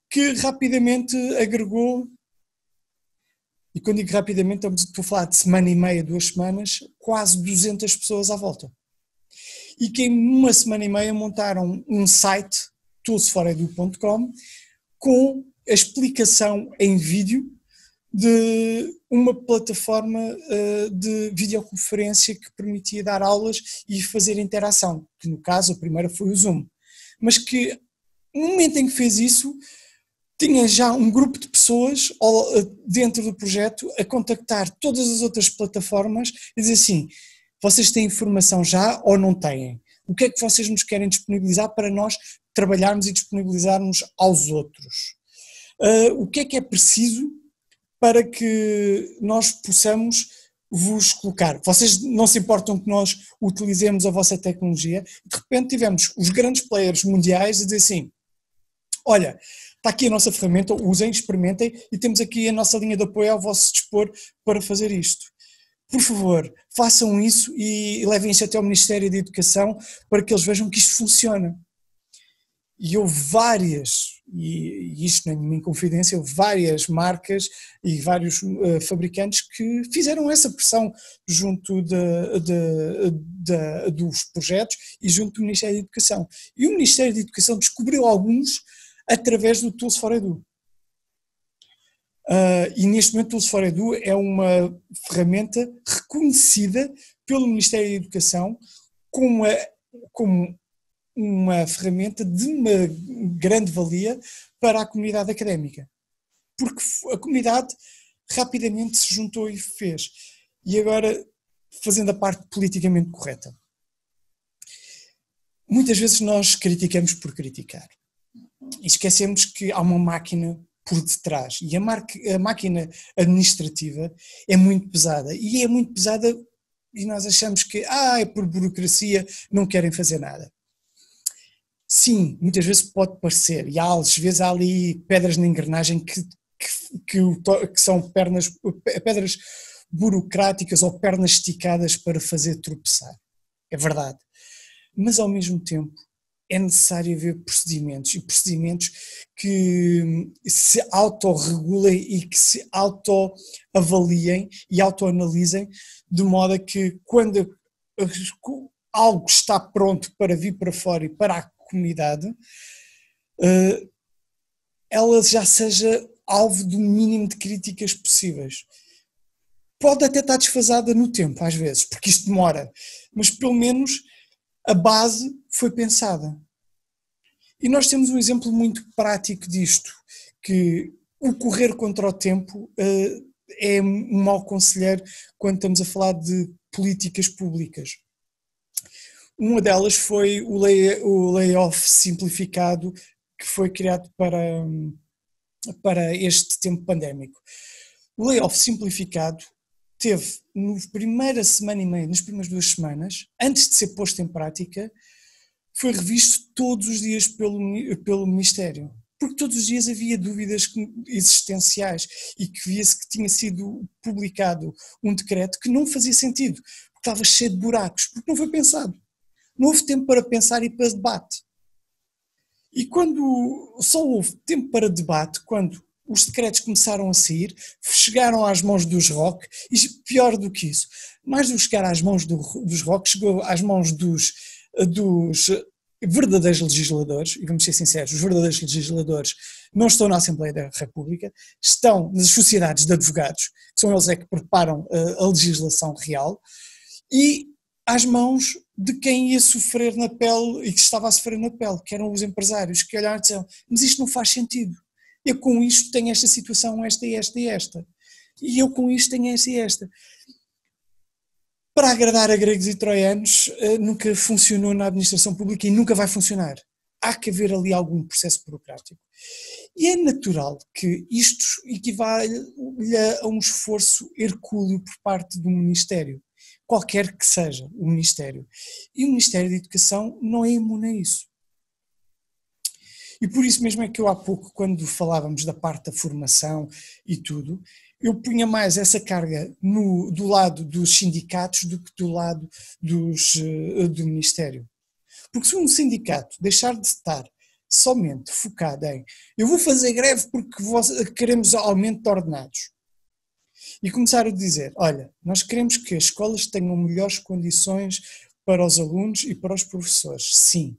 que rapidamente agregou, e quando digo rapidamente, estou a falar de semana e meia, duas semanas, quase 200 pessoas à volta. E que em uma semana e meia montaram um site, toolsforedu.com, com a explicação em vídeo de uma plataforma eh, de videoconferência que permitia dar aulas e fazer interação, que no caso a primeira foi o Zoom. Mas que no momento em que fez isso, tinha já um grupo de pessoas eh, dentro do projeto a contactar todas as outras plataformas e dizer assim: vocês têm informação já ou não têm? O que é que vocês nos querem disponibilizar para nós trabalharmos e disponibilizarmos aos outros? Uh, o que é que é preciso para que nós possamos vos colocar. Vocês não se importam que nós utilizemos a vossa tecnologia. De repente tivemos os grandes players mundiais a dizer assim: olha, está aqui a nossa ferramenta, usem, experimentem e temos aqui a nossa linha de apoio ao vosso dispor para fazer isto. Por favor, façam isso e levem isso até ao Ministério da Educação para que eles vejam que isto funciona. E houve várias e, isto não é nenhuma inconfidência, várias marcas e vários uh, fabricantes que fizeram essa pressão junto de, de, de, dos projetos e junto do Ministério da Educação. E o Ministério da Educação descobriu alguns através do Tools for Edu. Uh, e neste momento o Tools for Edu é uma ferramenta reconhecida pelo Ministério da Educação como, a, como uma ferramenta de uma grande valia para a comunidade académica, porque a comunidade rapidamente se juntou e fez. E agora, fazendo a parte politicamente correta. Muitas vezes nós criticamos por criticar e esquecemos que há uma máquina por detrás e a, a máquina administrativa é muito pesada e é muito pesada e nós achamos que ah, é por burocracia, não querem fazer nada. Sim, muitas vezes pode parecer, e há, às vezes há ali pedras na engrenagem que, que, que, que são pernas, pedras burocráticas ou pernas esticadas para fazer tropeçar. É verdade. Mas ao mesmo tempo é necessário haver procedimentos e procedimentos que hum, se autorregulem e que se autoavaliem e autoanalisem de modo a que quando algo está pronto para vir para fora e para a comunidade, eh, ela já seja alvo do mínimo de críticas possíveis. Pode até estar desfasada no tempo, às vezes, porque isto demora, mas pelo menos a base foi pensada. E nós temos um exemplo muito prático disto, que o correr contra o tempo uh, é um mau conselheiro quando estamos a falar de políticas públicas. Uma delas foi o, lay, o layoff simplificado que foi criado para, para este tempo pandémico. O layoff simplificado teve, na primeira semana e meia, nas primeiras duas semanas, antes de ser posto em prática, foi revisto todos os dias pelo, pelo Ministério. Porque todos os dias havia dúvidas existenciais e que via-se que tinha sido publicado um decreto que não fazia sentido, porque estava cheio de buracos, porque não foi pensado não houve tempo para pensar e para debate. E quando só houve tempo para debate, quando os decretos começaram a sair, chegaram às mãos dos rock e pior do que isso, mais do que chegar às mãos do, dos rock chegou às mãos dos, dos verdadeiros legisladores, e vamos ser sinceros, os verdadeiros legisladores não estão na Assembleia da República, estão nas sociedades de advogados, que são eles é que preparam eh, a legislação real, e às mãos de quem ia sofrer na pele e que estava a sofrer na pele, que eram os empresários, que olharam e disseram, mas isto não faz sentido, eu com isto tenho esta situação, esta, e esta e esta, e eu com isto tenho esta e esta. Para agradar a gregos e troianos, eh, nunca funcionou na administração pública e nunca vai funcionar. Há que haver ali algum processo burocrático. E é natural que isto equivale a um esforço hercúleo por parte do Ministério qualquer que seja o Ministério. E o Ministério da Educação não é imune a isso. E por isso mesmo é que eu há pouco, quando falávamos da parte da formação e tudo, eu punha mais essa carga no, do lado dos sindicatos do que do lado dos, eh, do Ministério. Porque se um sindicato deixar de estar somente focado em eu vou fazer greve porque queremos aumento de ordenados, e começar a dizer: olha, nós queremos que as escolas tenham melhores condições para os alunos e para os professores. Sim.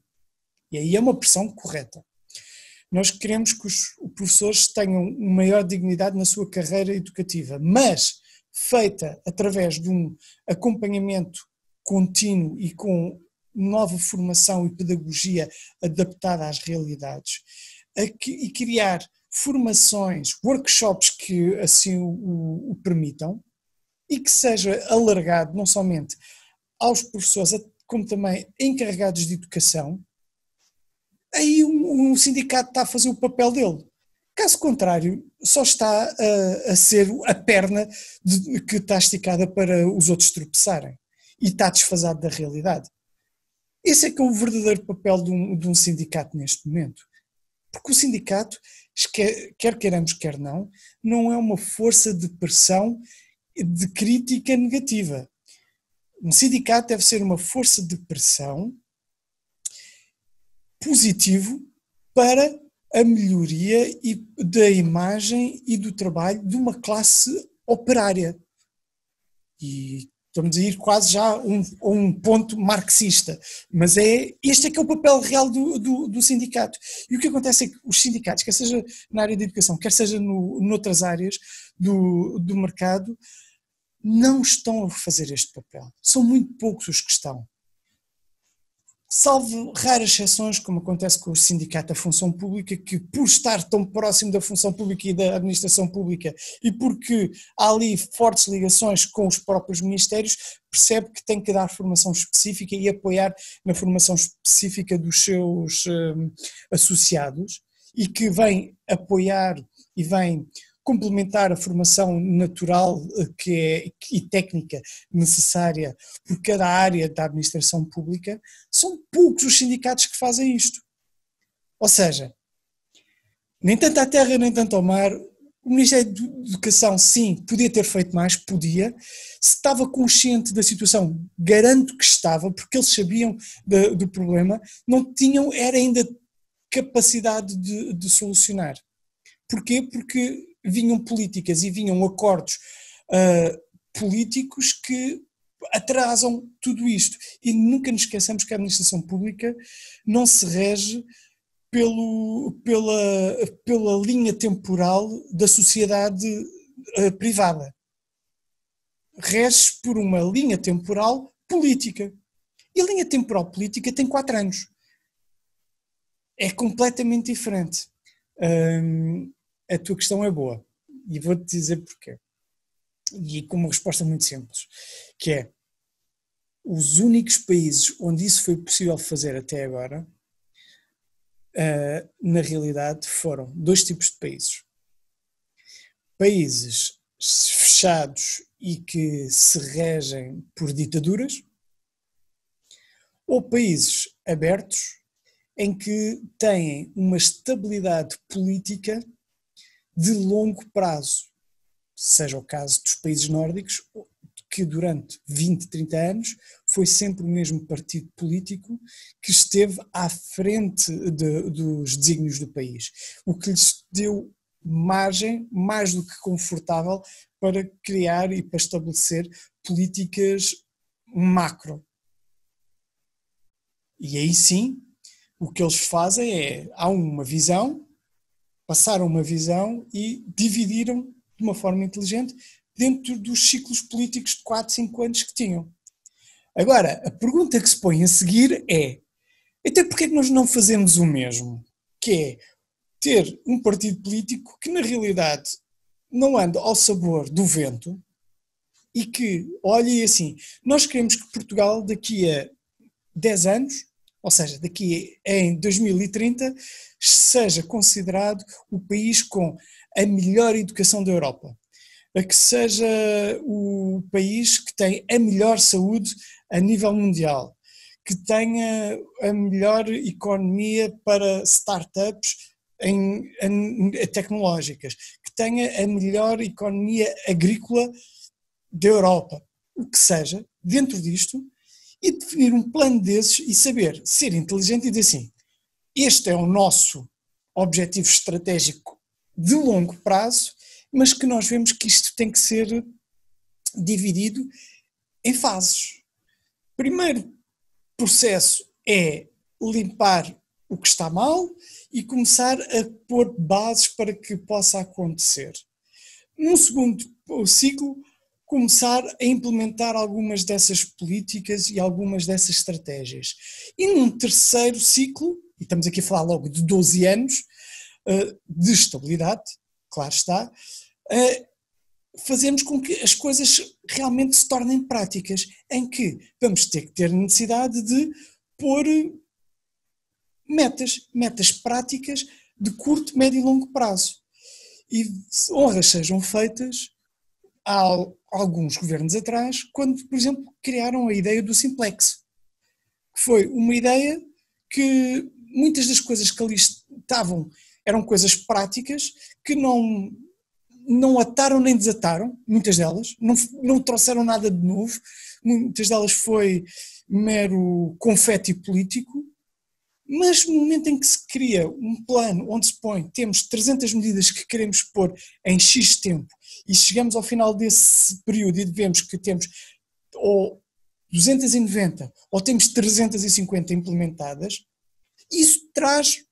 E aí é uma pressão correta. Nós queremos que os professores tenham maior dignidade na sua carreira educativa, mas feita através de um acompanhamento contínuo e com nova formação e pedagogia adaptada às realidades, e criar formações, workshops que assim o, o permitam e que seja alargado não somente aos professores, como também encarregados de educação, aí o um, um sindicato está a fazer o papel dele. Caso contrário, só está a, a ser a perna de, que está esticada para os outros tropeçarem e está desfasado da realidade. Esse é que é o verdadeiro papel de um, de um sindicato neste momento. Porque o sindicato quer queiramos, quer não, não é uma força de pressão de crítica negativa. Um sindicato deve ser uma força de pressão positivo para a melhoria da imagem e do trabalho de uma classe operária. E estamos a ir quase já a um, um ponto marxista, mas é este é que é o papel real do, do, do, sindicato. E o que acontece é que os sindicatos, quer seja na área da educação, quer seja no, noutras áreas do, do mercado, não estão a fazer este papel. São muito poucos os que estão salvo raras exceções, como acontece com o Sindicato da Função Pública, que por estar tão próximo da função pública e da administração pública e porque há ali fortes ligações com os próprios ministérios, percebe que tem que dar formação específica e apoiar na formação específica dos seus um, associados e que vem apoiar e vem complementar a formação natural eh, que é, e técnica necessária por cada área da administração pública, são poucos os sindicatos que fazem isto. Ou seja, nem tanto à terra, nem tanto ao mar, o Ministério da Educação, sim, podia ter feito mais, podia. Se estava consciente da situação, garanto que estava, porque eles sabiam do, do problema, não tinham, era ainda capacidade de, de solucionar. Porquê? Porque vinham políticas e vinham acordos uh, políticos que atrasam tudo isto. E nunca nos esqueçamos que a administração pública não se rege pelo, pela, pela linha temporal da sociedade uh, privada. Rege por uma linha temporal política. E a linha temporal política tem quatro anos. É completamente diferente. Um, a tua questão é boa e vou-te dizer porquê. E com uma resposta muito simples, que é os únicos países onde isso foi possível fazer até agora, eh, na realidade, foram dois tipos de países. Países fechados e que se regem por ditaduras, ou países abertos em que têm uma estabilidade política de longo prazo, seja o caso dos países nórdicos, que durante 20, 30 anos foi sempre o mesmo partido político que esteve à frente de, dos desígnios do país, o que lhes deu margem mais do que confortável para criar e para estabelecer políticas macro. E aí sim, o que eles fazem é, há uma visão passaram uma visão e dividiram de uma forma inteligente dentro dos ciclos políticos de 4, 5 anos que tinham. Agora, a pergunta que se põe a seguir é: até então porque é que nós não fazemos o mesmo? Que é ter um partido político que, na realidade, não anda ao sabor do vento e que olhe assim: nós queremos que Portugal, daqui a 10 anos, ou seja, daqui em 2030, seja considerado o país com a melhor educação da Europa, a que seja o país que tem a melhor saúde a nível mundial, que tenha a melhor economia para startups em, em, tecnológicas, que tenha a melhor economia agrícola da Europa, o que seja, dentro disto, e definir um plano desses e saber ser inteligente e dizer assim: este é o nosso objetivo estratégico de longo prazo, mas que nós vemos que isto tem que ser dividido em fases. Primeiro processo é limpar o que está mal e começar a pôr bases para que possa acontecer. Num segundo ciclo, começar a implementar algumas dessas políticas e algumas dessas estratégias. E num terceiro ciclo, e estamos aqui a falar logo de 12 anos, eh, de estabilidade, claro está, eh, fazemos com que as coisas realmente se tornem práticas, em que vamos ter que ter necessidade de pôr eh, metas, metas práticas de curto, médio e longo prazo. E honras sejam feitas há alguns governos atrás, quando, por exemplo, criaram a ideia do simplex, que foi uma ideia que muitas das coisas que ali estavam eram coisas práticas que não não ataram nem desataram, muitas delas, não, não trouxeram nada de novo, muitas delas foi mero confete político, mas no momento em que se cria um plano onde se põe, temos 300 medidas que queremos pôr em X tempo e chegamos ao final desse período e vemos que temos ou 290 ou temos 350 implementadas, isso traz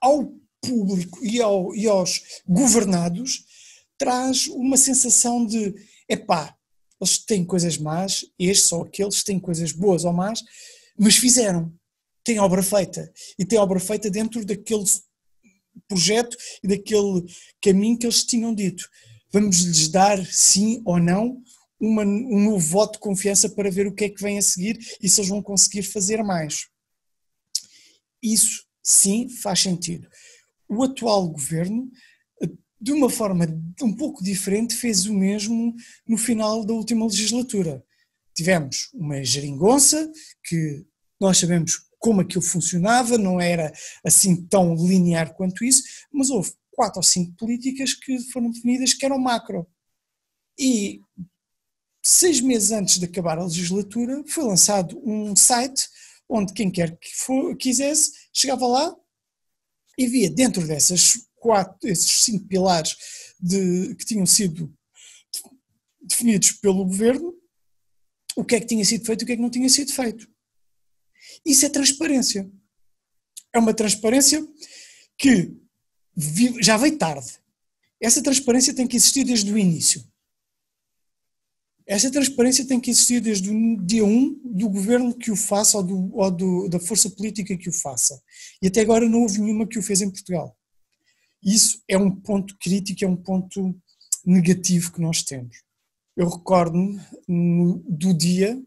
ao público e, ao, e aos governados traz uma sensação de epá, eles têm coisas más, estes ou aqueles têm coisas boas ou más, mas fizeram, têm obra feita e têm obra feita dentro daqueles projeto e daquele caminho que eles tinham dito. Vamos lhes dar, sim ou não, uma, um novo voto de confiança para ver o que é que vem a seguir e se eles vão conseguir fazer mais. Isso sim faz sentido. O atual governo, eh, de uma forma um pouco diferente, fez o mesmo no final da última legislatura. Tivemos uma geringonça que nós sabemos como aquilo funcionava, não era assim tão linear quanto isso, mas houve quatro ou cinco políticas que foram definidas que eram macro. E seis meses antes de acabar a legislatura, foi lançado um site onde quem quer que for, quisesse chegava lá e via dentro dessas quatro, esses cinco pilares de, que tinham sido definidos pelo governo, o que é que tinha sido feito e o que é que não tinha sido feito. Isso é transparência. É uma transparência que já veio tarde. Essa transparência tem que existir desde o início. Essa transparência tem que existir desde o dia 1 do governo que o faça ou, do, ou do, da força política que o faça. E até agora não houve nenhuma que o fez em Portugal. Isso é um ponto crítico, é um ponto negativo que nós temos. Eu recordo-me do dia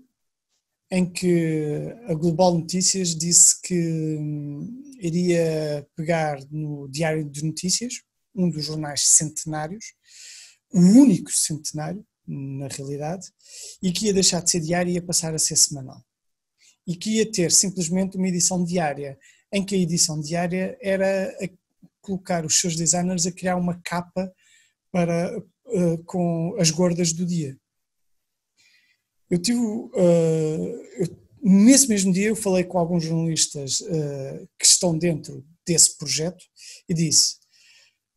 em que a Global Notícias disse que hum, iria pegar no Diário de Notícias, um dos jornais centenários, o um único centenário, na realidade, e que ia deixar de ser diário e ia passar a ser semanal. E que ia ter simplesmente uma edição diária, em que a edição diária era colocar os seus designers a criar uma capa para, eh, com as gordas do dia. Eu tive. Uh, eu, nesse mesmo dia, eu falei com alguns jornalistas uh, que estão dentro desse projeto e disse: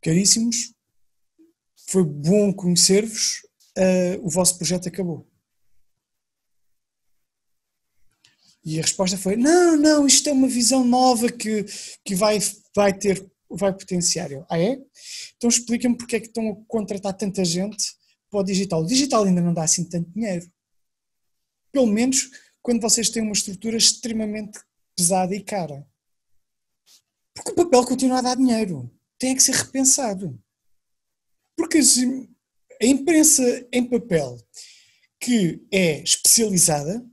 Caríssimos, foi bom conhecer-vos, uh, o vosso projeto acabou. E a resposta foi: não, não, isto é uma visão nova que, que vai, vai ter, vai potenciar. Eu, ah, é? Então explica-me porque é que estão a contratar tanta gente para o digital. O digital ainda não dá assim tanto dinheiro. Pelo menos quando vocês têm uma estrutura extremamente pesada e cara. Porque o papel continua a dar dinheiro. Tem que ser repensado. Porque a imprensa em papel, que é especializada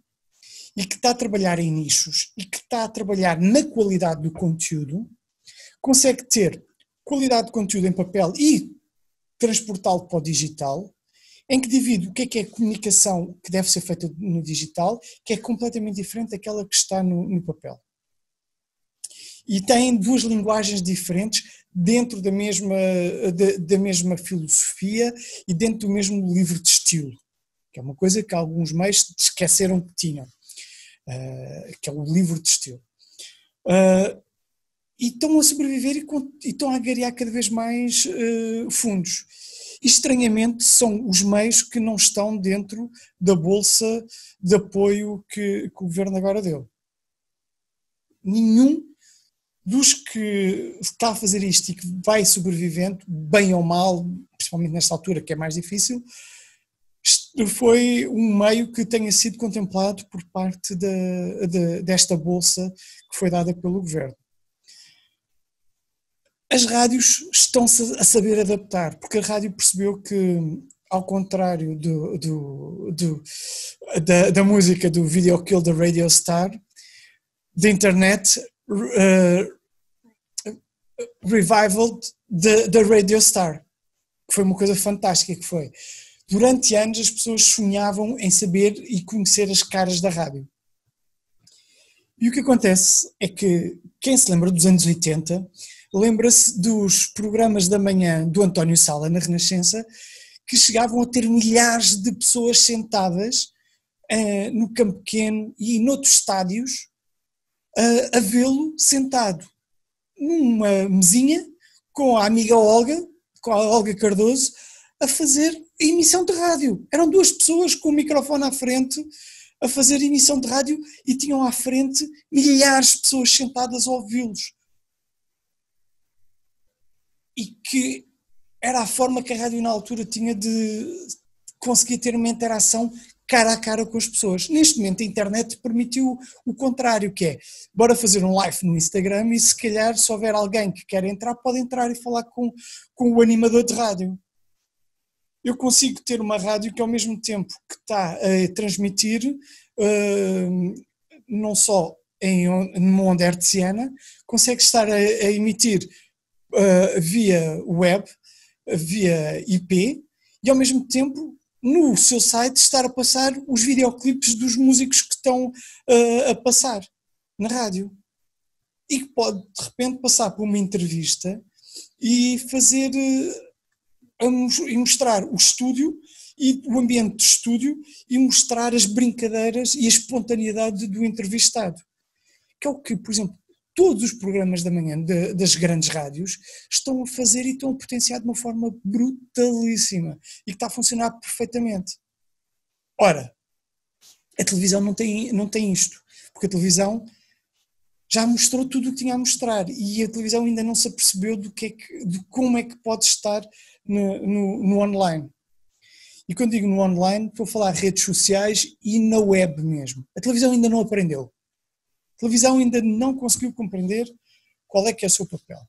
e que está a trabalhar em nichos e que está a trabalhar na qualidade do conteúdo, consegue ter qualidade de conteúdo em papel e transportá-lo para o digital em que divido o que é que é comunicação que deve ser feita no digital, que é completamente diferente daquela que está no, no papel. E têm duas linguagens diferentes dentro da mesma, da, da mesma filosofia e dentro do mesmo livro de estilo, que é uma coisa que alguns meios esqueceram que tinham, uh, que é o livro de estilo. Uh, e estão a sobreviver e, e estão a agarrar cada vez mais uh, fundos estranhamente são os meios que não estão dentro da bolsa de apoio que, que o governo agora deu. Nenhum dos que está a fazer isto e que vai sobrevivendo, bem ou mal, principalmente nesta altura que é mais difícil, foi um meio que tenha sido contemplado por parte da, da, desta bolsa que foi dada pelo governo. As rádios estão-se a saber adaptar, porque a rádio percebeu que, ao contrário do, do, do da, da, música do Video Kill da Radio Star, da internet uh, revival da Radio Star, que foi uma coisa fantástica que foi. Durante anos as pessoas sonhavam em saber e conhecer as caras da rádio. E o que acontece é que quem se lembra dos anos 80 lembra-se dos programas da manhã do António Sala na Renascença, que chegavam a ter milhares de pessoas sentadas uh, no campo pequeno e noutros estádios uh, a vê-lo sentado numa mesinha com a amiga Olga, com a Olga Cardoso, a fazer emissão de rádio. Eram duas pessoas com o microfone à frente a fazer emissão de rádio e tinham à frente milhares de pessoas sentadas a ouvi-los e que era a forma que a rádio na altura tinha de conseguir ter uma interação cara a cara com as pessoas. Neste momento a internet permitiu o contrário, que é, bora fazer um live no Instagram e se calhar se houver alguém que quer entrar, pode entrar e falar com, com o animador de rádio. Eu consigo ter uma rádio que ao mesmo tempo que está a transmitir, uh, não só em, numa onda hertziana, consegue estar a, a emitir uh, via web, via IP, e ao mesmo tempo no seu site estar a passar os videoclipes dos músicos que estão uh, a passar na rádio. E que pode, de repente, passar por uma entrevista e fazer uh, e mostrar o estúdio e o ambiente de estúdio e mostrar as brincadeiras e a espontaneidade do entrevistado. Que é o que, por exemplo, todos os programas da manhã de, das grandes rádios estão a fazer e estão a potenciar de uma forma brutalíssima e que está a funcionar perfeitamente. Ora, a televisão não tem, não tem isto, porque a televisão já mostrou tudo o que tinha a mostrar e a televisão ainda não se apercebeu do que é que, de como é que pode estar no, no, no online. E quando digo no online, estou a falar redes sociais e na web mesmo. A televisão ainda não aprendeu. A televisão ainda não conseguiu compreender qual é que é o seu papel.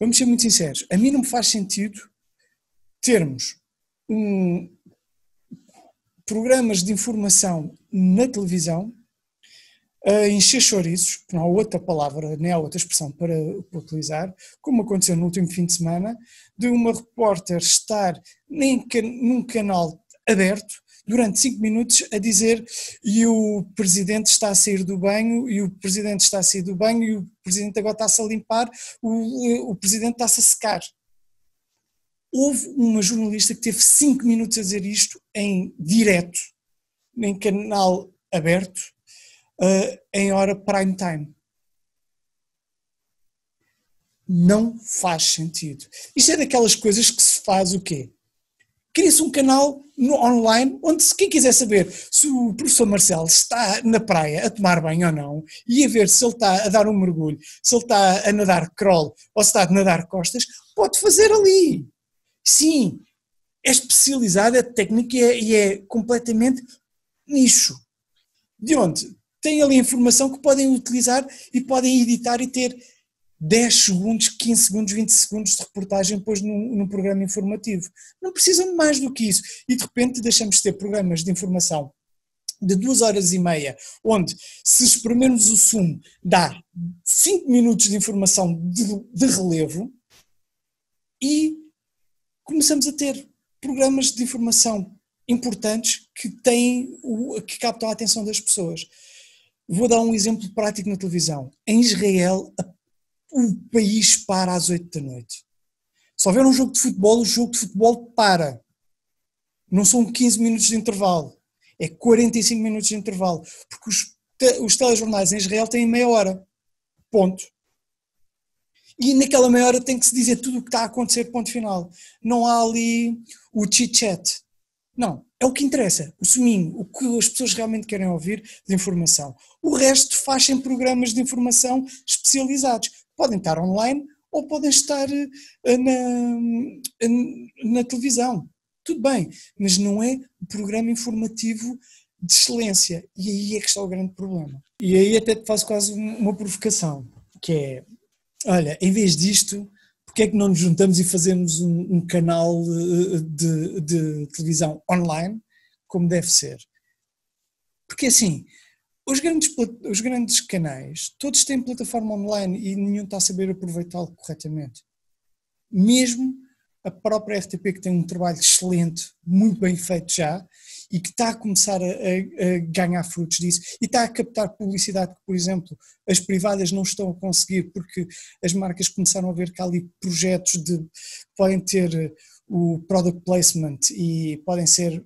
Vamos ser muito sinceros, a mim não me faz sentido termos um, programas de informação na televisão a encher chouriços, que não há outra palavra, nem há outra expressão para, para, utilizar, como aconteceu no último fim de semana, de uma repórter estar nem, num canal aberto durante cinco minutos a dizer e o presidente está a sair do banho, e o presidente está a sair do banho, e o presidente agora está-se a limpar, o, eh, o presidente está-se a secar. Houve uma jornalista que teve cinco minutos a dizer isto em direto, em canal aberto, eh, em hora prime time não faz sentido. Isto é daquelas coisas que se faz o quê? cria-se um canal no, online onde se quem quiser saber se o professor Marcelo está na praia a tomar banho ou não e a ver se ele está a dar um mergulho, se ele está a nadar crawl ou se está a nadar costas, pode fazer ali. Sim, é especializada, é técnica e é, e é completamente nicho. De onde? Tem ali informação que podem utilizar e podem editar e ter 10 segundos, 15 segundos, 20 segundos de reportagem depois num, num, programa informativo. Não precisam mais do que isso. E de repente deixamos de ter programas de informação de duas horas e meia, onde se espremermos o sumo dá 5 minutos de informação de, de relevo e começamos a ter programas de informação importantes que têm o, que captam a atenção das pessoas. Vou dar um exemplo prático na televisão. Em Israel, a o país para às 8 da noite. Se houver um jogo de futebol, o jogo de futebol para. Não são 15 minutos de intervalo, é 45 minutos de intervalo, porque os, te, os telejornais em Israel têm meia hora. Ponto. E naquela meia hora tem que se dizer tudo o que está a acontecer, ponto final. Não há ali o chit-chat. Não, é o que interessa, o suminho, o que as pessoas realmente querem ouvir de informação. O resto faz em programas de informação especializados podem estar online ou podem estar eh, na, na televisão. Tudo bem, mas não é um programa informativo de excelência. E aí é que está o grande problema. E aí até te faço quase uma provocação, que é, olha, em vez disto, porque é que não nos juntamos e fazemos um, um canal eh, de, de televisão online como deve ser? Porque assim, os grandes, os grandes canais, todos têm plataforma online e nenhum está a saber aproveitá-lo corretamente. Mesmo a própria RTP, que tem um trabalho excelente, muito bem feito já, e que está a começar a, a, a, ganhar frutos disso e está a captar publicidade que, por exemplo, as privadas não estão a conseguir porque as marcas começaram a ver que há ali projetos de podem ter eh, o product placement e podem ser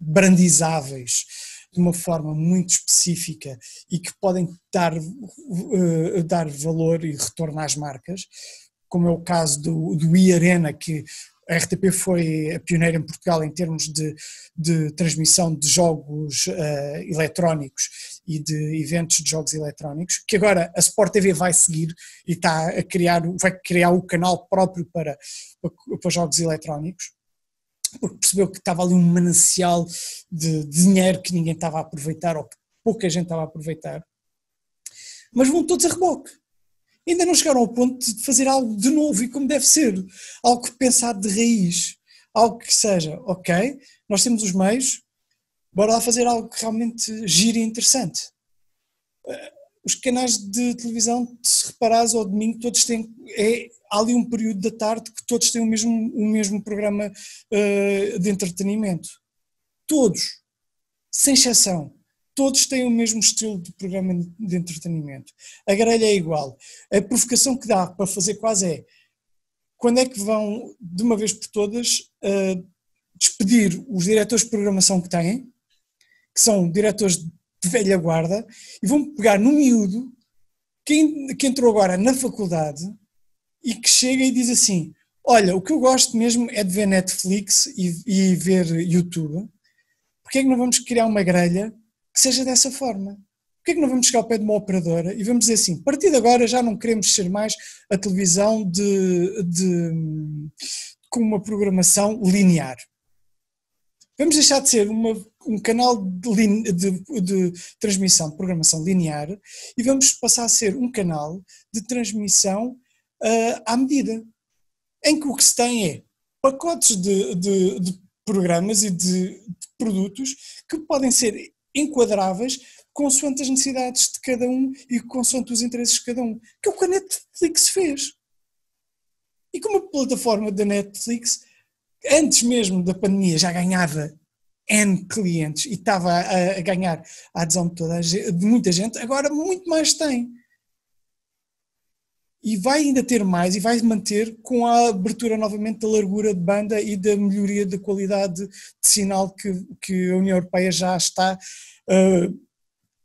brandizáveis de uma forma muito específica e que podem dar, uh, dar valor e retorno às marcas, como é o caso do, do iArena, que a RTP foi a pioneira em Portugal em termos de, de transmissão de jogos uh, eletrónicos e de eventos de jogos eletrónicos, que agora a Sport TV vai seguir e está a criar, vai criar o canal próprio para, para, para jogos eletrónicos porque percebeu que estava ali um manancial de, dinheiro que ninguém estava a aproveitar ou que pouca gente estava a aproveitar. Mas vão todos a reboque. Ainda não chegaram ao ponto de fazer algo de novo e como deve ser, algo pensado de raiz, algo que seja, ok, nós temos os meios, bora lá fazer algo que realmente gire e interessante os canais de televisão, se reparares, ao domingo todos têm, é, há ali um período da tarde que todos têm o mesmo, o mesmo programa uh, de entretenimento. Todos, sem exceção, todos têm o mesmo estilo de programa de entretenimento. A grelha é igual. A provocação que dá para fazer quase é, quando é que vão, de uma vez por todas, uh, despedir os diretores de programação que têm, que são diretores de de velha guarda e vão pegar no miúdo que, que entrou agora na faculdade e que chega e diz assim: Olha, o que eu gosto mesmo é de ver Netflix e, e ver YouTube, porque é que não vamos criar uma grelha que seja dessa forma? Porquê é que não vamos chegar ao pé de uma operadora e vamos dizer assim, a partir de agora já não queremos ser mais a televisão de, de com uma programação linear. Vamos deixar de ser uma, um canal de, de, de, transmissão, de programação linear, e vamos passar a ser um canal de transmissão uh, à medida, em que o que se tem é pacotes de, de programas e de produtos que podem ser enquadráveis consoante as necessidades de cada um e consoante os interesses de cada um, que é o que a Netflix fez. E como a plataforma da Netflix antes mesmo da pandemia, já ganhava N clientes e estava a, a ganhar a adesão de, toda a, de muita gente, agora muito mais tem. E vai ainda ter mais e vai manter com a abertura novamente da largura de banda e da melhoria da qualidade de sinal que, que a União Europeia já está uh,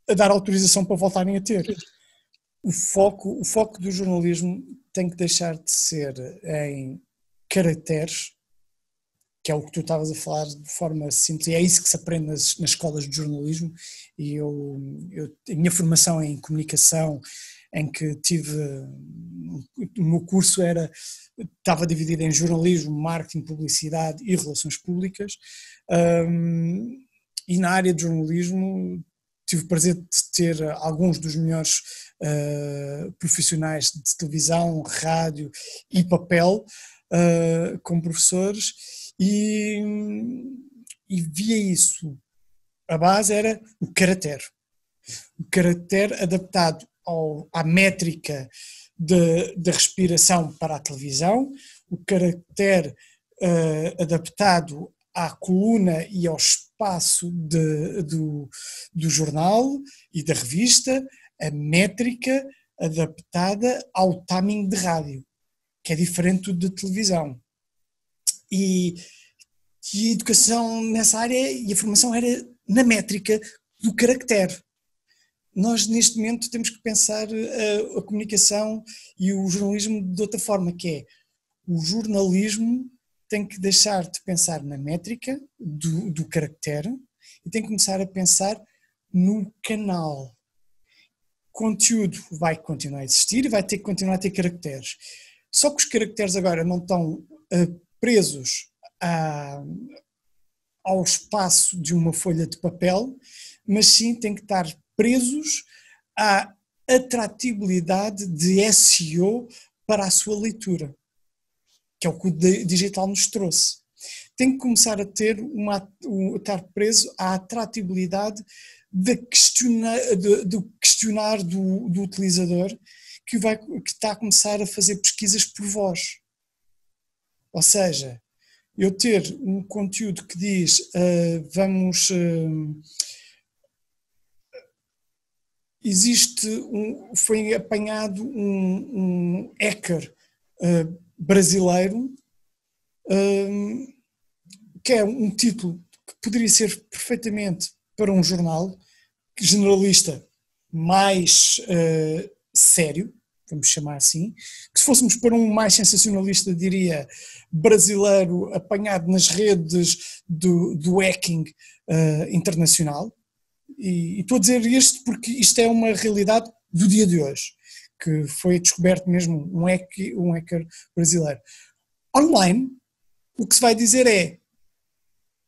a dar autorização para voltarem a ter. O foco, o foco do jornalismo tem que deixar de ser em caracteres que é o que tu estavas a falar de forma simples, e é isso que se aprende nas, nas escolas de jornalismo, e eu, eu, a minha formação é em comunicação, em que tive, o meu curso era, estava dividido em jornalismo, marketing, publicidade e relações públicas, um, e na área de jornalismo tive o prazer de ter alguns dos melhores uh, profissionais de televisão, rádio e papel uh, como professores, e, e via isso. A base era o caráter. O caráter adaptado ao, à métrica da respiração para a televisão, o caráter uh, eh, adaptado à coluna e ao espaço de, do, do jornal e da revista, a métrica adaptada ao timing de rádio, que é diferente de televisão e, e a educação nessa área e a formação era na métrica do caractere. Nós, neste momento, temos que pensar a, eh, a comunicação e o jornalismo de outra forma, que é o jornalismo tem que deixar de pensar na métrica do, do caractere e tem que começar a pensar no canal. Conteúdo vai continuar a existir e vai ter que continuar a ter caracteres. Só que os caracteres agora não estão uh, presos a, ao espaço de uma folha de papel, mas sim têm que estar presos à atratibilidade de SEO para a sua leitura, que é o que o digital nos trouxe. Tem que começar a ter uma, um, estar preso à atratibilidade de questionar, de, de questionar do, do utilizador que, vai, que está a começar a fazer pesquisas por voz ou seja, eu ter um conteúdo que diz uh, vamos. Uh, existe um, foi apanhado um, um hacker uh, brasileiro que é um título que poderia ser perfeitamente para um jornal generalista mais sério vamos chamar assim, que se fôssemos para um mais sensacionalista, diria, brasileiro apanhado nas redes do, do hacking uh, internacional. E, e estou a dizer isto porque isto é uma realidade do dia de hoje, que foi descoberto mesmo um, hack, um hacker brasileiro. Online, o que se vai dizer é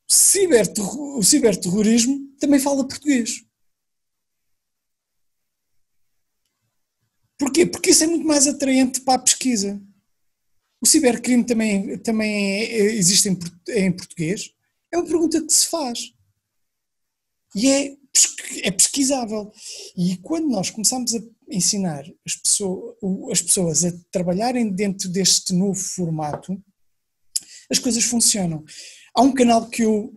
ciberterro, o ciberterrorismo também fala português. Porquê? Porque isso é muito mais atraente para a pesquisa. O cibercrime também, também é, é, existe em, é em português? É uma pergunta que se faz. E é, é pesquisável. E quando nós começamos a ensinar as pessoas, as pessoas a trabalharem dentro deste novo formato, as coisas funcionam. Há um canal que eu.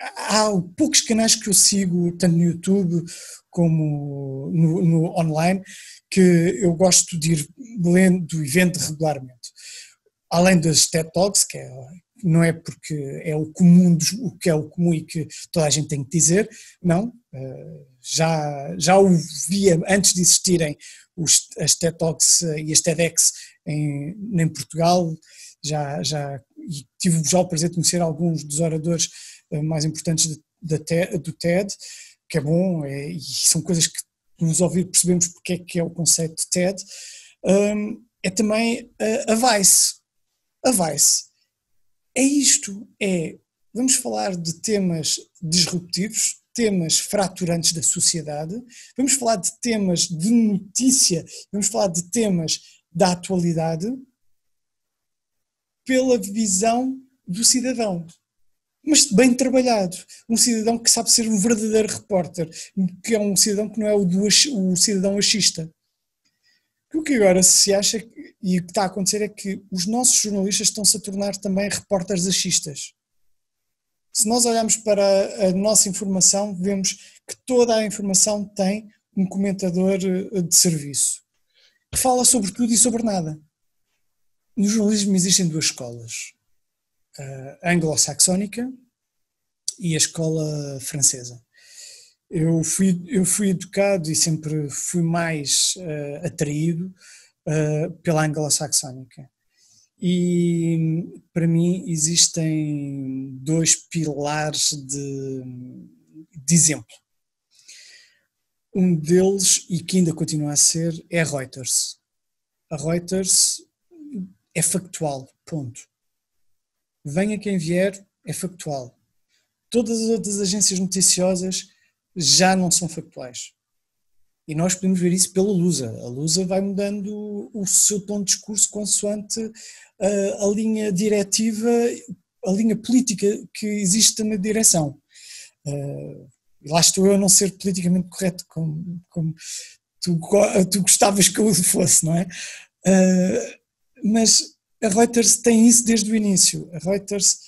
Há poucos canais que eu sigo, tanto no YouTube como no, no online, que eu gosto de ir lendo e vendo regularmente. Além das TED Talks, que é, não é porque é o comum o que é o comum e que toda a gente tem que dizer, não, eh, já, já ouvia antes de existirem os, as TED Talks eh, e as TEDx em, em Portugal, já, já e tive já o prazer de conhecer alguns dos oradores eh, mais importantes do TED, que é bom, é, e são coisas que nos ouvir percebemos porque é que é o conceito de TED, um, é também a, a Vice. A Vice. É isto, é, vamos falar de temas disruptivos, temas fraturantes da sociedade, vamos falar de temas de notícia, vamos falar de temas da atualidade, pela visão do cidadão mas bem trabalhado. Um cidadão que sabe ser um verdadeiro repórter, que é um cidadão que não é o, do, o cidadão achista. O que agora se acha e o que está a acontecer é que os nossos jornalistas estão-se a tornar também repórteres achistas. Se nós olharmos para a nossa informação, vemos que toda a informação tem um comentador eh, de serviço, que fala sobre tudo e sobre nada. No jornalismo existem duas escolas eh, anglo-saxónica e a escola francesa. Eu fui, eu fui educado e sempre fui mais uh, atraído uh, pela anglo-saxónica. E para mim existem dois pilares de, de exemplo. Um deles, e que ainda continua a ser, é a Reuters. A Reuters é factual, ponto venha quem vier, é factual. Todas as outras agências noticiosas já não são factuais. E nós podemos ver isso pela Lusa. A Lusa vai mudando o seu tom de discurso consoante a, ah, a linha diretiva, a linha política que existe na direção. Uh, lá estou eu a não ser politicamente correto, como, como tu, tu gostavas que eu fosse, não é? Uh, mas a Reuters tem isso desde o início. A Reuters,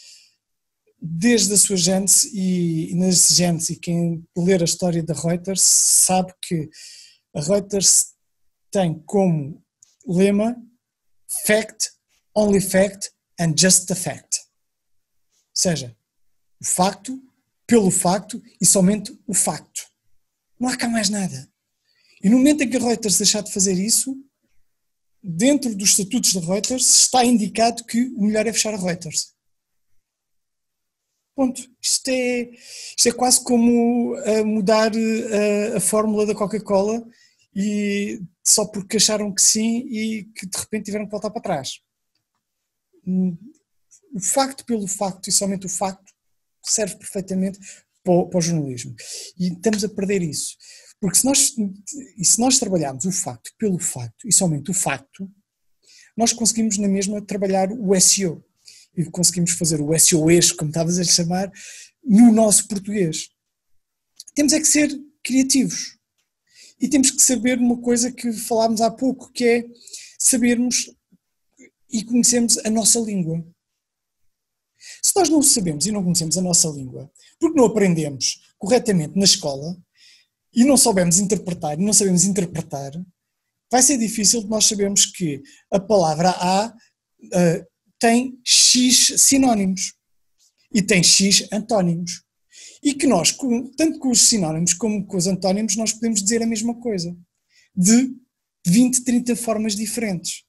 desde a sua gênese e, e nas gênese, e quem ler a história da Reuters sabe que a Reuters tem como lema fact, only fact and just the fact. Ou seja, o facto pelo facto e somente o facto. Não há cá mais nada. E no momento em que a Reuters deixar de fazer isso, dentro dos estatutos da Reuters está indicado que o melhor é fechar a Reuters. Ponto. Isto é, isto é quase como eh, mudar a, eh, a fórmula da Coca-Cola e só porque acharam que sim e que de repente tiveram que voltar para trás. Hum, o facto pelo facto e somente o facto serve perfeitamente para o, para o jornalismo. E estamos a perder isso. Porque se nós, se nós trabalharmos o facto pelo facto e somente o facto, nós conseguimos na mesma trabalhar o SEO. E conseguimos fazer o SEOES, como estavas a chamar, no nosso português. Temos é que ser criativos. E temos que saber uma coisa que falámos há pouco, que é sabermos e conhecermos a nossa língua. Se nós não sabemos e não conhecemos a nossa língua, porque não aprendemos corretamente na escola, e não soubemos interpretar, e não sabemos interpretar, vai ser difícil de nós sabermos que a palavra A uh, tem X sinónimos e tem X antónimos. E que nós, com, tanto com os sinónimos como com os antónimos, nós podemos dizer a mesma coisa, de 20, 30 formas diferentes.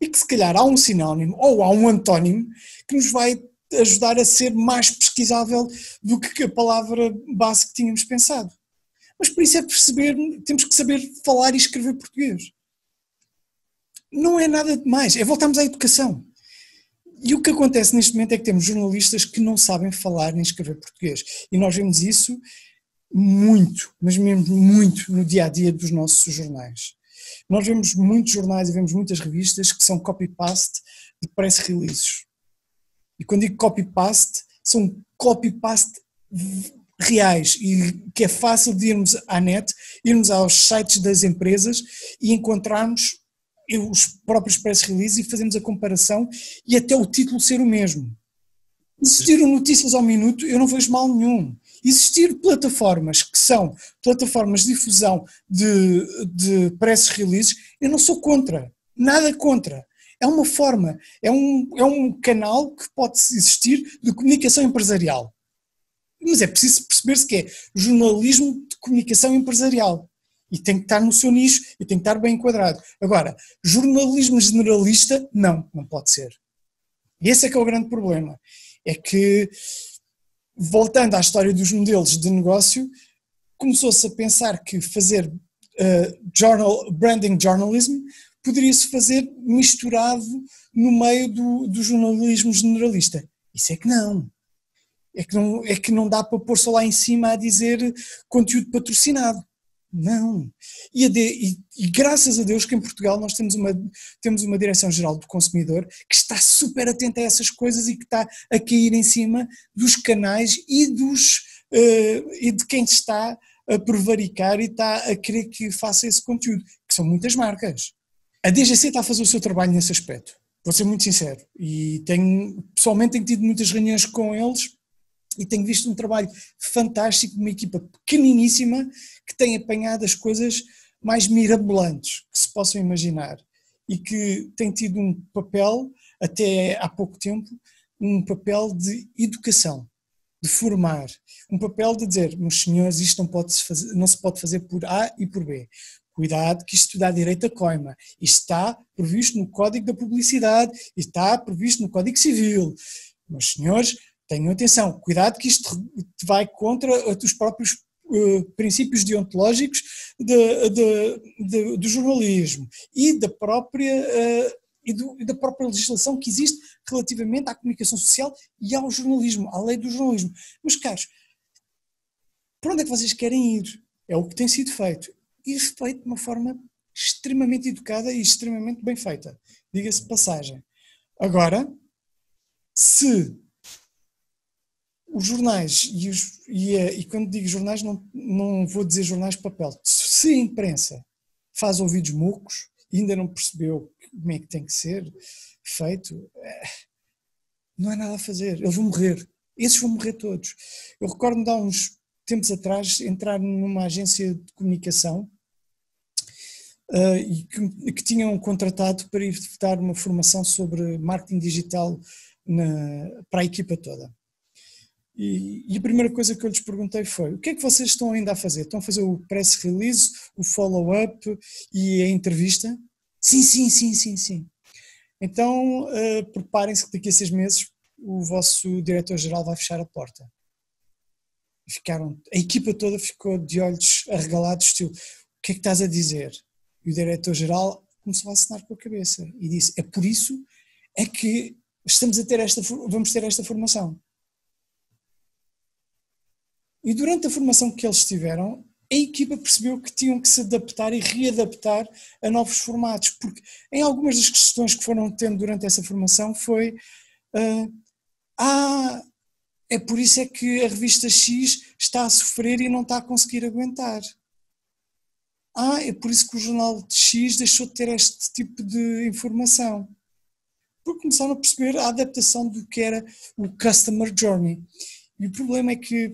E que se calhar há um sinónimo ou há um antónimo que nos vai ajudar a ser mais pesquisável do que a palavra base que tínhamos pensado. Mas por isso é perceber, temos que saber falar e escrever português. Não é nada de mais, é voltarmos à educação. E o que acontece neste momento é que temos jornalistas que não sabem falar nem escrever português. E nós vemos isso muito, mas mesmo muito no dia a dia dos nossos jornais. Nós vemos muitos jornais e vemos muitas revistas que são copy-paste de press releases. E quando digo copy-paste, são copy-paste reais e que é fácil de irmos à net, irmos aos sites das empresas e encontrarmos eh, os próprios press releases e fazermos a comparação e até o título ser o mesmo. Existiram notícias ao minuto, eu não vejo mal nenhum. Existir plataformas que são plataformas de difusão de, de press releases, eu não sou contra, nada contra. É uma forma, é um, é um canal que pode existir de comunicação empresarial mas é preciso perceber-se que é jornalismo de comunicação empresarial. E tem que estar no seu nicho e tem que estar bem enquadrado. Agora, jornalismo generalista, não, não pode ser. E esse é que é o grande problema. É que, voltando à história dos modelos de negócio, começou-se a pensar que fazer uh, journal, branding journalism poderia-se fazer misturado no meio do, do jornalismo generalista. Isso é que não. É que não, é que não dá para pôr só lá em cima a dizer conteúdo patrocinado. Não. E, de, e, e, graças a Deus que em Portugal nós temos uma, temos uma Direção-Geral do Consumidor que está super atenta a essas coisas e que está a cair em cima dos canais e, dos, uh, e de quem está a prevaricar e está a querer que faça esse conteúdo, que são muitas marcas. A DGC está a fazer o seu trabalho nesse aspecto, vou ser muito sincero. E tenho, pessoalmente tenho tido muitas reuniões com eles e tenho visto um trabalho fantástico de uma equipa pequeniníssima que tem apanhado as coisas mais mirabolantes que se possam imaginar e que tem tido um papel, até há pouco tempo, um papel de educação, de formar, um papel de dizer, meus senhores, isto não, pode -se fazer, não se pode fazer por A e por B. Cuidado que isto dá direito a coima. Isto está previsto no Código da Publicidade, está previsto no Código Civil. Meus senhores, Tenham atenção, cuidado que isto vai contra os próprios eh, princípios deontológicos de, de, de, do jornalismo e da própria eh, e, do, e, da própria legislação que existe relativamente à comunicação social e ao jornalismo, à lei do jornalismo. Mas, caros, para onde é que vocês querem ir? É o que tem sido feito. E feito de uma forma extremamente educada e extremamente bem feita. Diga-se passagem. Agora, se os jornais, e, os, e, a, e, quando digo jornais, não, não vou dizer jornais de papel. Se a imprensa faz ouvidos mucos, ainda não percebeu como é que tem que ser feito, eh, não há nada a fazer. Eles vão morrer. Esses vão morrer todos. Eu recordo-me de há uns tempos atrás entrar numa agência de comunicação uh, e que, que, tinham contratado para ir dar uma formação sobre marketing digital na, para a equipa toda. E, e, a primeira coisa que eu lhes perguntei foi: o que é que vocês estão ainda a fazer? Estão a fazer o press release, o follow-up e a entrevista? Sim, sim, sim, sim, sim. Então uh, preparem-se que daqui a seis meses o vosso diretor-geral vai fechar a porta. Ficaram, a equipa toda ficou de olhos arregalados, estilo: o que é que estás a dizer? E o diretor-geral começou a assinar com a cabeça e disse: é por isso é que estamos a ter esta, vamos ter esta formação e durante a formação que eles tiveram, a equipa percebeu que tinham que se adaptar e readaptar a novos formatos, porque em algumas das questões que foram tendo durante essa formação foi uh, ah, é por isso é que a revista X está a sofrer e não está a conseguir aguentar. Ah, é por isso que o jornal X deixou de ter este tipo de informação. Porque começaram a perceber a adaptação do que era o Customer Journey. E o problema é que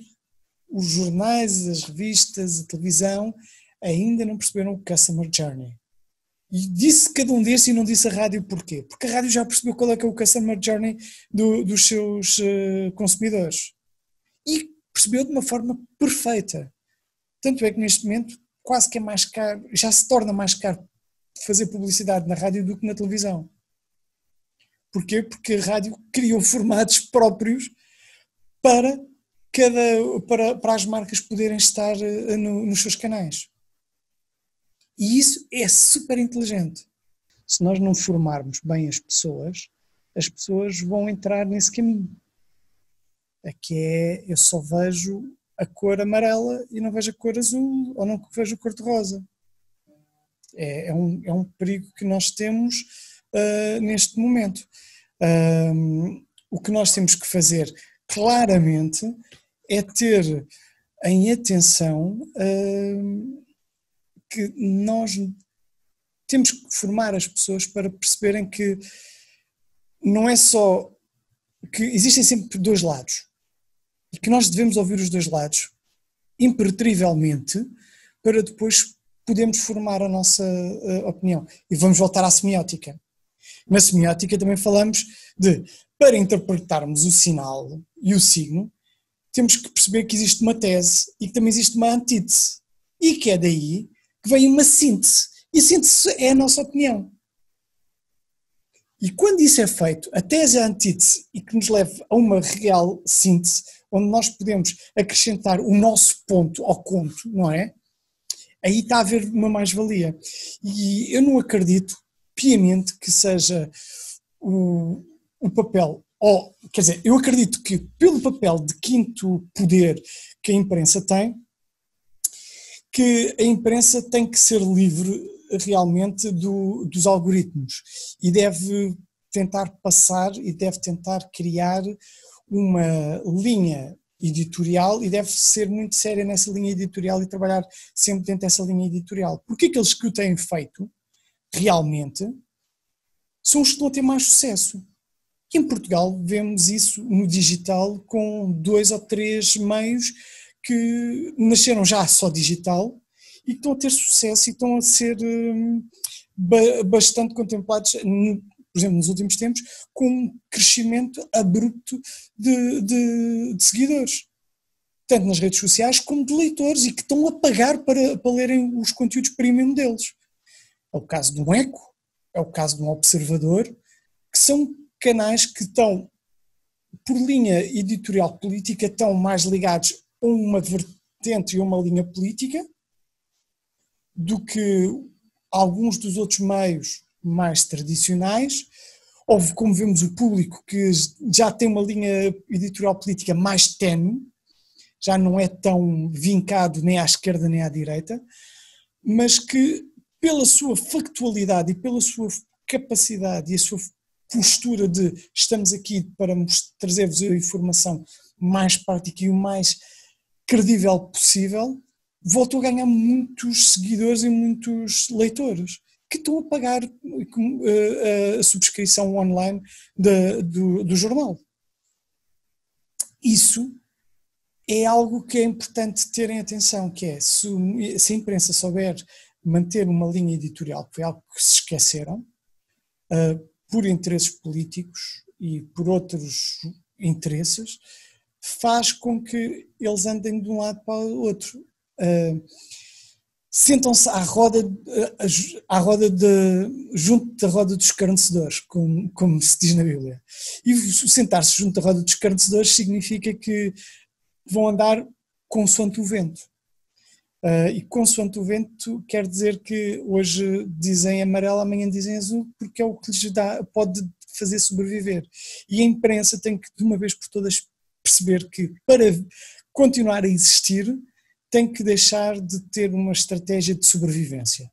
os jornais, as revistas, a televisão ainda não perceberam o Customer Journey. E disse cada um desses e não disse a rádio porquê? Porque a rádio já percebeu qual é que é o Customer Journey do, dos seus eh, consumidores. E percebeu de uma forma perfeita. Tanto é que neste momento quase que é mais caro, já se torna mais caro fazer publicidade na rádio do que na televisão. Porquê? Porque a rádio criou formatos próprios para cada, para, para as marcas poderem estar eh, no, nos seus canais. E isso é super inteligente. Se nós não formarmos bem as pessoas, as pessoas vão entrar nesse caminho. É que é, eu só vejo a cor amarela e não vejo a cor azul, ou não vejo a cor de rosa. É, é, um, é um perigo que nós temos uh, neste momento. Um, o que nós temos que fazer claramente é ter em atenção hum, que nós temos que formar as pessoas para perceberem que não é só que existem sempre dois lados e que nós devemos ouvir os dois lados impertrivelmente para depois podermos formar a nossa eh, opinião. E vamos voltar à semiótica. Na semiótica também falamos de para interpretarmos o sinal e o signo, temos que perceber que existe uma tese e que também existe uma antítese. E que é daí que vem uma síntese. E síntese é a nossa opinião. E quando isso é feito, a tese é a antítese e que nos leva a uma real síntese, onde nós podemos acrescentar o nosso ponto ao conto, não é? Aí está a haver uma mais-valia. E eu não acredito, piamente, que seja o, o papel ou, quer dizer, eu acredito que pelo papel de quinto poder que a imprensa tem, que a imprensa tem que ser livre realmente do, dos algoritmos e deve tentar passar e deve tentar criar uma linha editorial e deve ser muito séria nessa linha editorial e trabalhar sempre dentro dessa linha editorial. Porque aqueles é que o têm feito, realmente, são os que estão a ter mais sucesso em Portugal vemos isso no digital com dois ou três meios que nasceram já só digital e que estão a ter sucesso e estão a ser hum, bastante contemplados, por exemplo, nos últimos tempos, com um crescimento abrupto de, de, de seguidores tanto nas redes sociais como de leitores e que estão a pagar para, para lerem os conteúdos premium deles. É o caso de um Eco, é o caso de um Observador, que são canais que estão, por linha editorial política, estão mais ligados a uma vertente e uma linha política do que alguns dos outros meios mais tradicionais. ou como vemos, o público que já tem uma linha editorial política mais tenue, já não é tão vincado nem à esquerda nem à direita, mas que, pela sua factualidade e pela sua capacidade e a sua postura de estamos aqui para trazer-vos a informação mais prática e o mais credível possível, voltou a ganhar muitos seguidores e muitos leitores que estão a pagar eh, eh, a subscrição online de, do, do jornal. Isso é algo que é importante terem atenção, que é se, se a imprensa souber manter uma linha editorial, que foi algo que se esqueceram, eh, por interesses políticos e por outros interesses, faz com que eles andem de um lado para o outro. Uh, sentam-se à roda, ah, à roda de, junto da roda dos escarnecedores, como, como se diz na Bíblia. E sentar-se junto da roda dos escarnecedores significa que vão andar consoante o vento. Uh, e consoante o vento quer dizer que hoje dizem amarelo, amanhã dizem azul, porque é o que lhes dá, pode fazer sobreviver. E a imprensa tem que, de uma vez por todas, perceber que para continuar a existir, tem que deixar de ter uma estratégia de sobrevivência.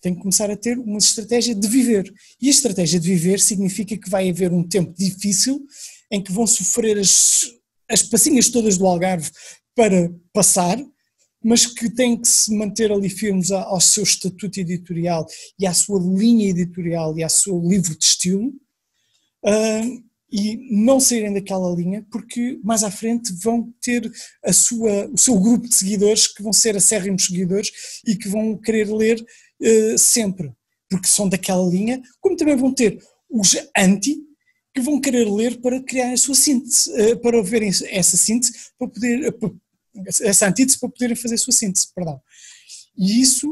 Tem que começar a ter uma estratégia de viver. E a estratégia de viver significa que vai haver um tempo difícil em que vão sofrer as, as passinhas todas do Algarve para passar, mas que têm que se manter ali firmes ao seu estatuto editorial e à sua linha editorial e ao seu livro de estilo, ah, e não saírem daquela linha, porque mais à frente vão ter a sua, o seu grupo de seguidores que vão ser acérrimos seguidores e que vão querer ler ah, sempre, porque são daquela linha, como também vão ter os anti, que vão querer ler para criar a sua síntese, ah, para verem essa síntese, para poder essa antítese para poderem fazer a sua síntese, perdão. E isso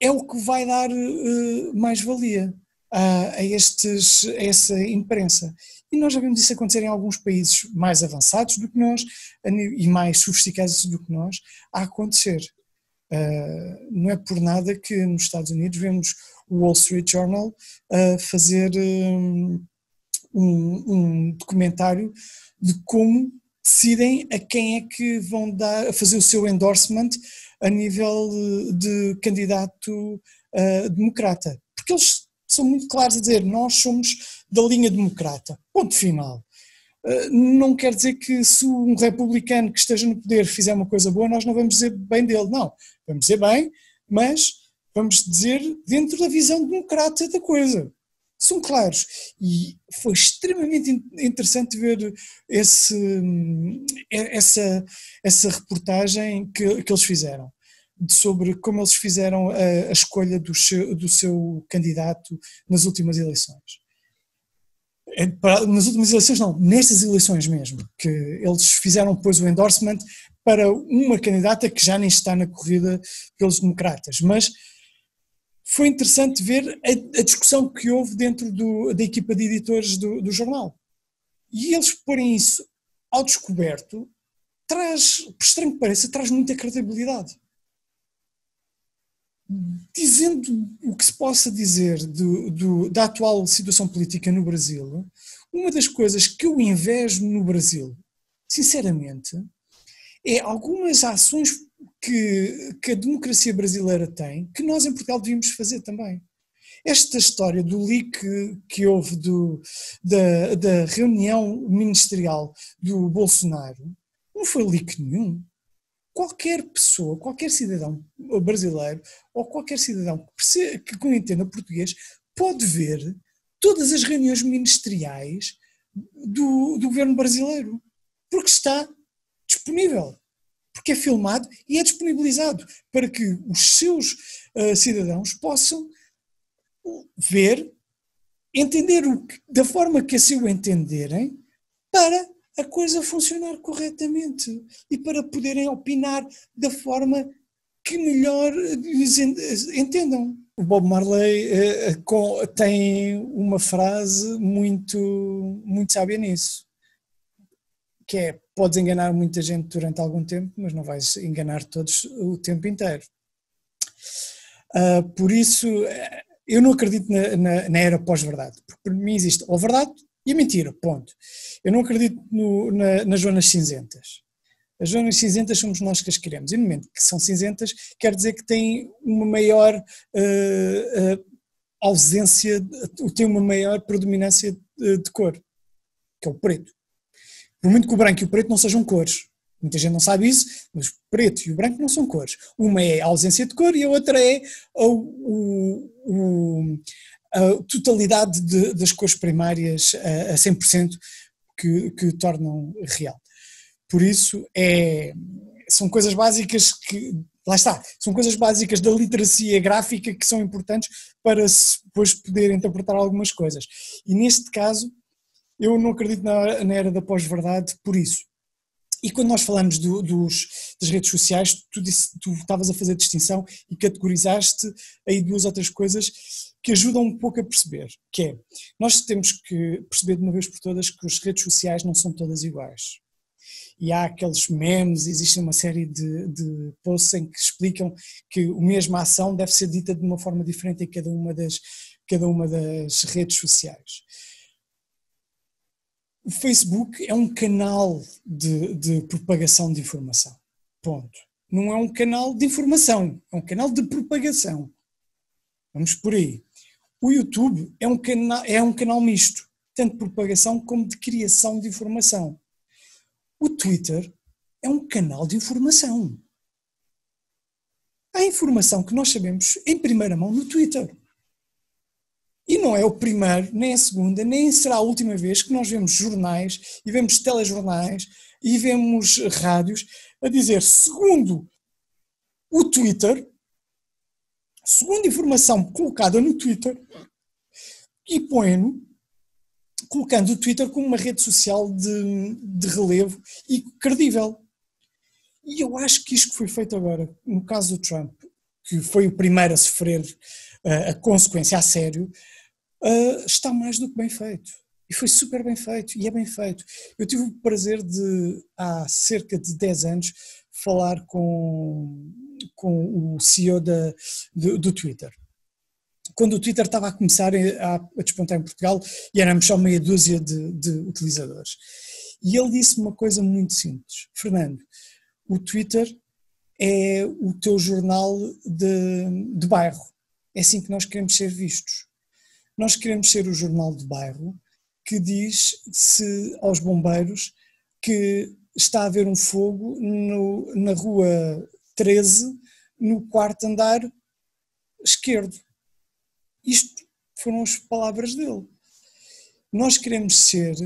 é o que vai dar uh, mais-valia a, a, a essa imprensa. E nós já vimos isso acontecer em alguns países mais avançados do que nós e mais sofisticados do que nós a acontecer. Uh, não é por nada que nos Estados Unidos vemos o Wall Street Journal uh, fazer eh, um, um, documentário de como decidem a quem é que vão dar, fazer o seu endorsement a nível de candidato uh, democrata. Porque eles são muito claros a dizer: nós somos da linha democrata. Ponto final. Uh, não quer dizer que se um republicano que esteja no poder fizer uma coisa boa, nós não vamos dizer bem dele, não. Vamos dizer bem, mas vamos dizer dentro da visão democrata da coisa são claros. E foi extremamente interessante ver esse, essa, essa reportagem que, que eles fizeram sobre como eles fizeram a, a escolha do seu, do seu candidato nas últimas eleições é, nas últimas eleições não, nestas eleições mesmo, que eles fizeram depois o endorsement para uma candidata que já nem está na corrida pelos democratas, mas foi interessante ver a, a discussão que houve dentro do, da equipa de editores do, do jornal. E eles porem isso ao descoberto traz, por estranho que pareça, traz muita credibilidade. Dizendo o que se possa dizer do, do, da atual situação política no Brasil, uma das coisas que eu invejo no Brasil, sinceramente, é algumas ações que, que a democracia brasileira tem, que nós em Portugal devíamos fazer também. Esta história do leak que houve do, da, da reunião ministerial do Bolsonaro não foi leak nenhum. Qualquer pessoa, qualquer cidadão brasileiro ou qualquer cidadão que, que entenda português pode ver todas as reuniões ministeriais do, do governo brasileiro, porque está disponível porque é filmado e é disponibilizado para que os seus uh, cidadãos possam ver, entender o que, da forma que assim o entenderem, para a coisa funcionar corretamente e para poderem opinar da forma que melhor entendam. O Bob Marley eh, eh, com, tem uma frase muito, muito sábia nisso, que é podes enganar muita gente durante algum tempo, mas não vais enganar todos o tempo inteiro. Uh, por isso, eh, eu não acredito na, na, na era pós-verdade, porque para mim existe ou a verdade e a mentira, ponto. Eu não acredito no, na, nas zonas cinzentas. As zonas cinzentas somos nós que as queremos, e no momento que são cinzentas, quer dizer que têm uma maior uh, uh, ausência, têm uma maior predominância de, de cor, que é o preto. Por muito que o branco e o preto não sejam cores. Muita gente não sabe isso, mas o preto e o branco não são cores. Uma é a ausência de cor e a outra é a, a totalidade de, das cores primárias a, a 100% que, que tornam real. Por isso, é, são coisas básicas que, lá está, são coisas básicas da literacia gráfica que são importantes para se depois poder interpretar algumas coisas. E neste caso, eu não acredito na, na era da pós-verdade por isso. E quando nós falamos do, dos, das redes sociais, tu, estavas a fazer distinção e categorizaste aí duas outras coisas que ajudam um pouco a perceber, que é, nós temos que perceber de uma vez por todas que as redes sociais não são todas iguais. E há aqueles memes, existe uma série de, de posts em que explicam que a mesma ação deve ser dita de uma forma diferente em cada uma das, cada uma das redes sociais. O Facebook é um canal de, de propagação de informação. Ponto. Não é um canal de informação, é um canal de propagação. Vamos por aí. O YouTube é um, cana é um canal misto, tanto de propagação como de criação de informação. O Twitter é um canal de informação. Há informação que nós sabemos em primeira mão no Twitter. E não é o primeiro, nem a segunda, nem será a última vez que nós vemos jornais e vemos telejornais e vemos rádios a dizer, segundo o Twitter, segundo informação colocada no Twitter, e põe-no colocando o Twitter como uma rede social de, de relevo e credível. E eu acho que isto que foi feito agora, no caso do Trump, que foi o primeiro a sofrer eh, a consequência a sério, uh, está mais do que bem feito. E foi super bem feito, e é bem feito. Eu tive o prazer de, há cerca de 10 anos, falar com, com o CEO da, do, do Twitter quando o Twitter estava a começar a, despontar em Portugal e éramos só meia dúzia de, de utilizadores. E ele disse uma coisa muito simples: Fernando, o Twitter é o teu jornal de, de bairro. É assim que nós queremos ser vistos. Nós queremos ser o jornal de bairro que diz se aos bombeiros que está a haver um fogo no, na rua 13, no quarto andar esquerdo. Isto foram as palavras dele. Nós queremos ser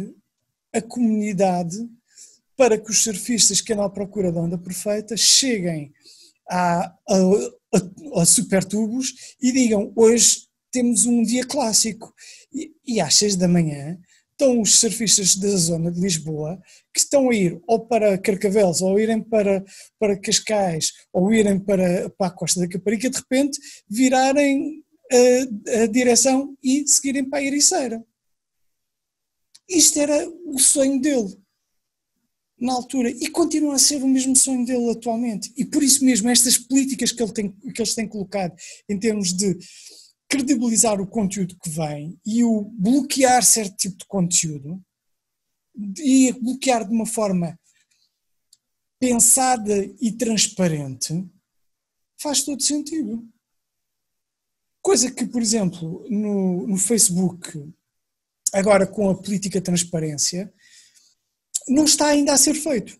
a comunidade para que os surfistas que andam à procura da onda perfeita cheguem a, a, a, a supertubos e digam hoje temos um dia clássico. E, e às seis da manhã estão os surfistas da zona de Lisboa que estão a ir ou para Carcavelos, ou irem para, para Cascais, ou irem para, para a Costa da Caparica, de repente virarem a, a direção e seguirem para a Ericeira. Isto era o sonho dele na altura e continua a ser o mesmo sonho dele atualmente. E por isso mesmo estas políticas que, ele tem, que eles têm colocado em termos de credibilizar o conteúdo que vem e o bloquear certo tipo de conteúdo e bloquear de uma forma pensada e transparente faz todo sentido. Coisa que, por exemplo, no, no Facebook, agora com a política transparência, não está ainda a ser feito.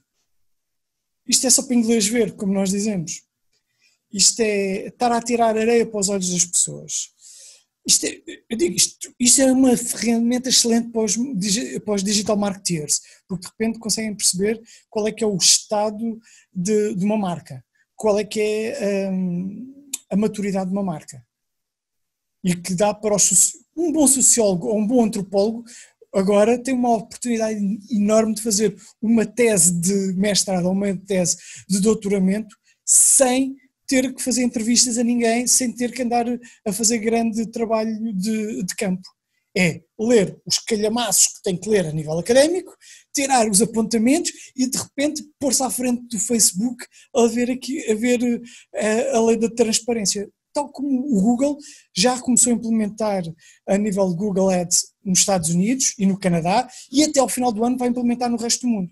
Isto é só para inglês ver, como nós dizemos. Isto é estar a tirar areia para os olhos das pessoas. Isto é, eu digo, isto, isto, é uma ferramenta excelente para os, para os digital marketeers, porque de repente conseguem perceber qual é que é o estado de, de uma marca, qual é que é um, a maturidade de uma marca. E que dá para os, um bom sociólogo ou um bom antropólogo agora tem uma oportunidade enorme de fazer uma tese de mestrado ou uma tese de doutoramento sem ter que fazer entrevistas a ninguém sem ter que andar a fazer grande trabalho de, de campo. É ler os calhamaços que tem que ler a nível académico, tirar os apontamentos e de repente pôr-se à frente do Facebook a ver, aqui, a, ver a, eh, a lei da transparência tal como o Google já começou a implementar a nível de Google Ads nos Estados Unidos e no Canadá, e até ao final do ano vai implementar no resto do mundo.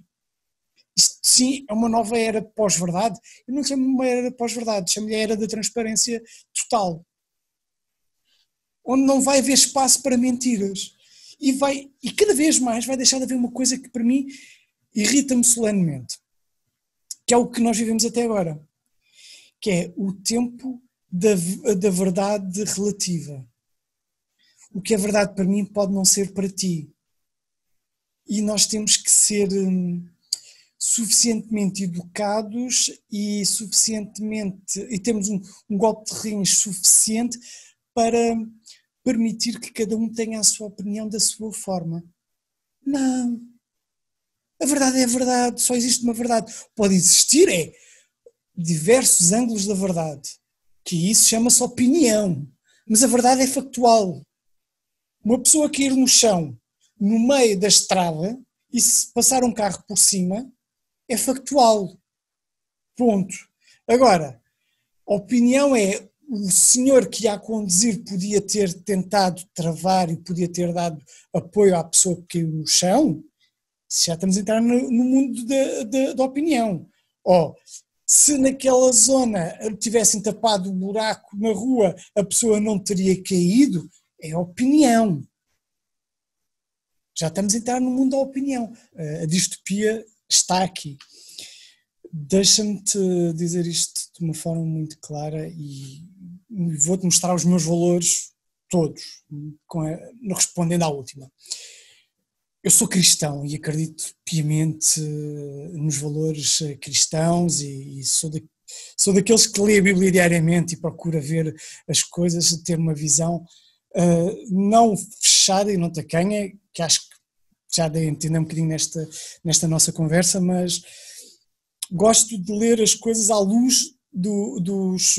Isto sim é uma nova era de pós-verdade. Eu não chamo uma era de pós-verdade, chamo-lhe a era da transparência total. Onde não vai haver espaço para mentiras. E, vai, e cada vez mais vai deixar de haver uma coisa que para mim irrita-me solenemente, que é o que nós vivemos até agora, que é o tempo da, da verdade relativa. O que é verdade para mim pode não ser para ti. E nós temos que ser. Hum, suficientemente educados e suficientemente e temos um, um golpe de rins suficiente para permitir que cada um tenha a sua opinião da sua forma. Não. A verdade é a verdade, só existe uma verdade. Pode existir é diversos ângulos da verdade, que isso chama-se opinião, mas a verdade é factual. Uma pessoa cair no chão, no meio da estrada, e se passar um carro por cima, é factual. Ponto. Agora, opinião é o senhor que ia a conduzir podia ter tentado travar e podia ter dado apoio à pessoa que caiu no chão? Se já estamos a entrar no, no mundo da opinião. Ou se naquela zona tivessem tapado o um buraco na rua, a pessoa não teria caído? É opinião. Já estamos a entrar no mundo da opinião. A distopia está aqui. Deixa-me-te dizer isto de uma forma muito clara e vou-te mostrar os meus valores todos, respondendo à última. Eu sou cristão e acredito piamente nos valores eh, cristãos e, e sou, sou daqueles que lê a Bíblia diariamente e procura ver as coisas, ter uma visão uh, não fechada e não tacanha, que acho já dei a entender um bocadinho nesta, nesta nossa conversa, mas gosto de ler as coisas à luz do, dos,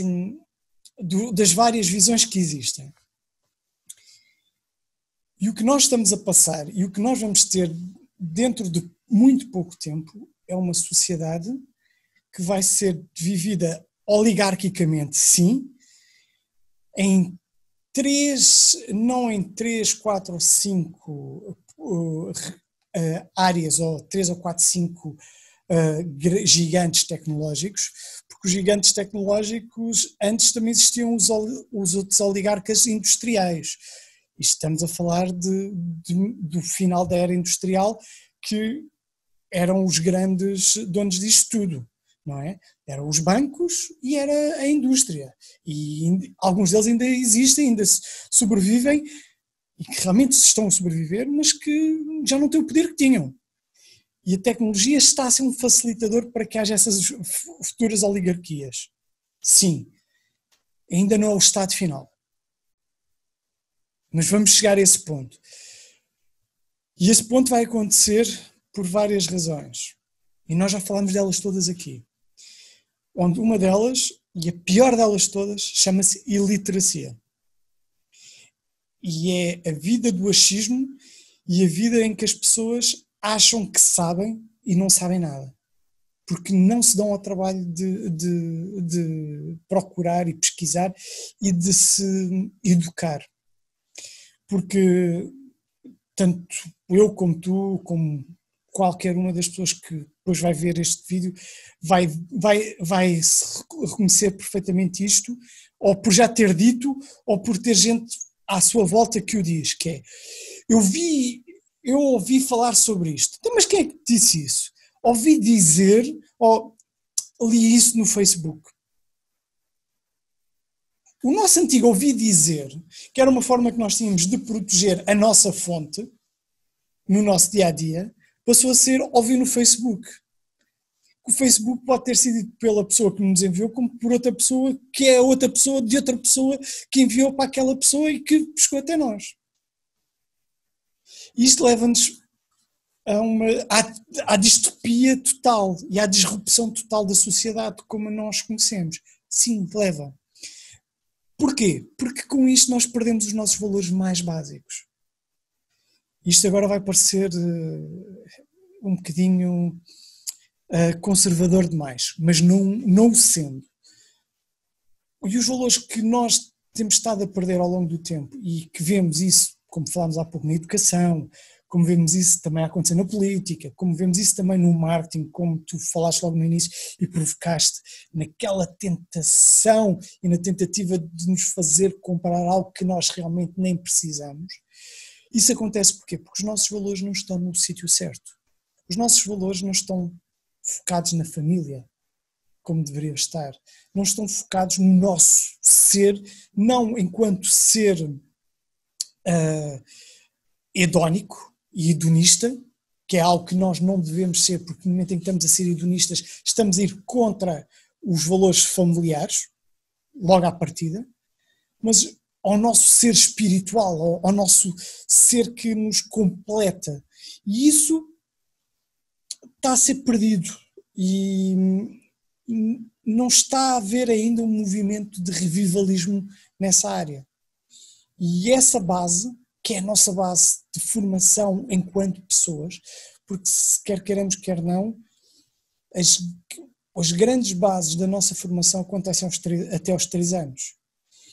do, das várias visões que existem. E o que nós estamos a passar e o que nós vamos ter dentro de muito pouco tempo é uma sociedade que vai ser vivida oligarquicamente, sim, em três, não em três, quatro ou cinco uh, áreas ou três ou quatro, cinco uh, gigantes tecnológicos, porque os gigantes tecnológicos antes também existiam os, os outros oligarcas industriais. E estamos a falar de, de, do final da era industrial que eram os grandes donos disto tudo, não é? Eram os bancos e era a indústria. E alguns deles ainda existem, ainda sobrevivem, e que realmente estão a sobreviver, mas que já não têm o poder que tinham. E a tecnologia está a ser um facilitador para que haja essas futuras oligarquias. Sim, ainda não é o estado final. Mas vamos chegar a esse ponto. E esse ponto vai acontecer por várias razões. E nós já falamos delas todas aqui. Onde uma delas, e a pior delas todas, chama-se iliteracia e é a vida do achismo e a vida em que as pessoas acham que sabem e não sabem nada, porque não se dão ao trabalho de, de, de procurar e pesquisar e de se educar. Porque tanto eu como tu, como qualquer uma das pessoas que depois vai ver este vídeo, vai, vai, vai reconhecer perfeitamente isto, ou por já ter dito, ou por ter gente à sua volta que o diz, que é, eu vi, eu ouvi falar sobre isto. Então, mas quem é que disse isso? Ouvi dizer, ou li isso no Facebook. O nosso antigo ouvi dizer que era uma forma que nós tínhamos de proteger a nossa fonte no nosso dia a dia, passou a ser ouvir no Facebook que o Facebook pode ter sido pela pessoa que nos enviou, como por outra pessoa que é outra pessoa de outra pessoa que enviou para aquela pessoa e que pescou até nós. Isto leva-nos a uma, à, à distopia total e à disrupção total da sociedade como a nós conhecemos. Sim, leva. Porquê? Porque com isto nós perdemos os nossos valores mais básicos. Isto agora vai parecer uh, um bocadinho eh, conservador demais, mas não, não sendo. E os valores que nós temos estado a perder ao longo do tempo e que vemos isso, como falámos há pouco, na educação, como vemos isso também acontecer na política, como vemos isso também no marketing, como tu falaste logo no início e provocaste naquela tentação e na tentativa de nos fazer comprar algo que nós realmente nem precisamos. Isso acontece porquê? Porque os nossos valores não estão no sítio certo. Os nossos valores não estão focados na família, como deveriam estar. Não estão focados no nosso ser, não enquanto ser uh, hedónico e hedonista, que é algo que nós não devemos ser, porque no momento em que estamos a ser hedonistas, estamos a ir contra os valores familiares, logo à partida, mas ao nosso ser espiritual, ao, ao nosso ser que nos completa. E isso está a ser perdido e não está a haver ainda um movimento de revivalismo nessa área. E essa base, que é a nossa base de formação enquanto pessoas, porque se quer queremos, quer não, as, as grandes bases da nossa formação acontecem aos até aos 3 anos.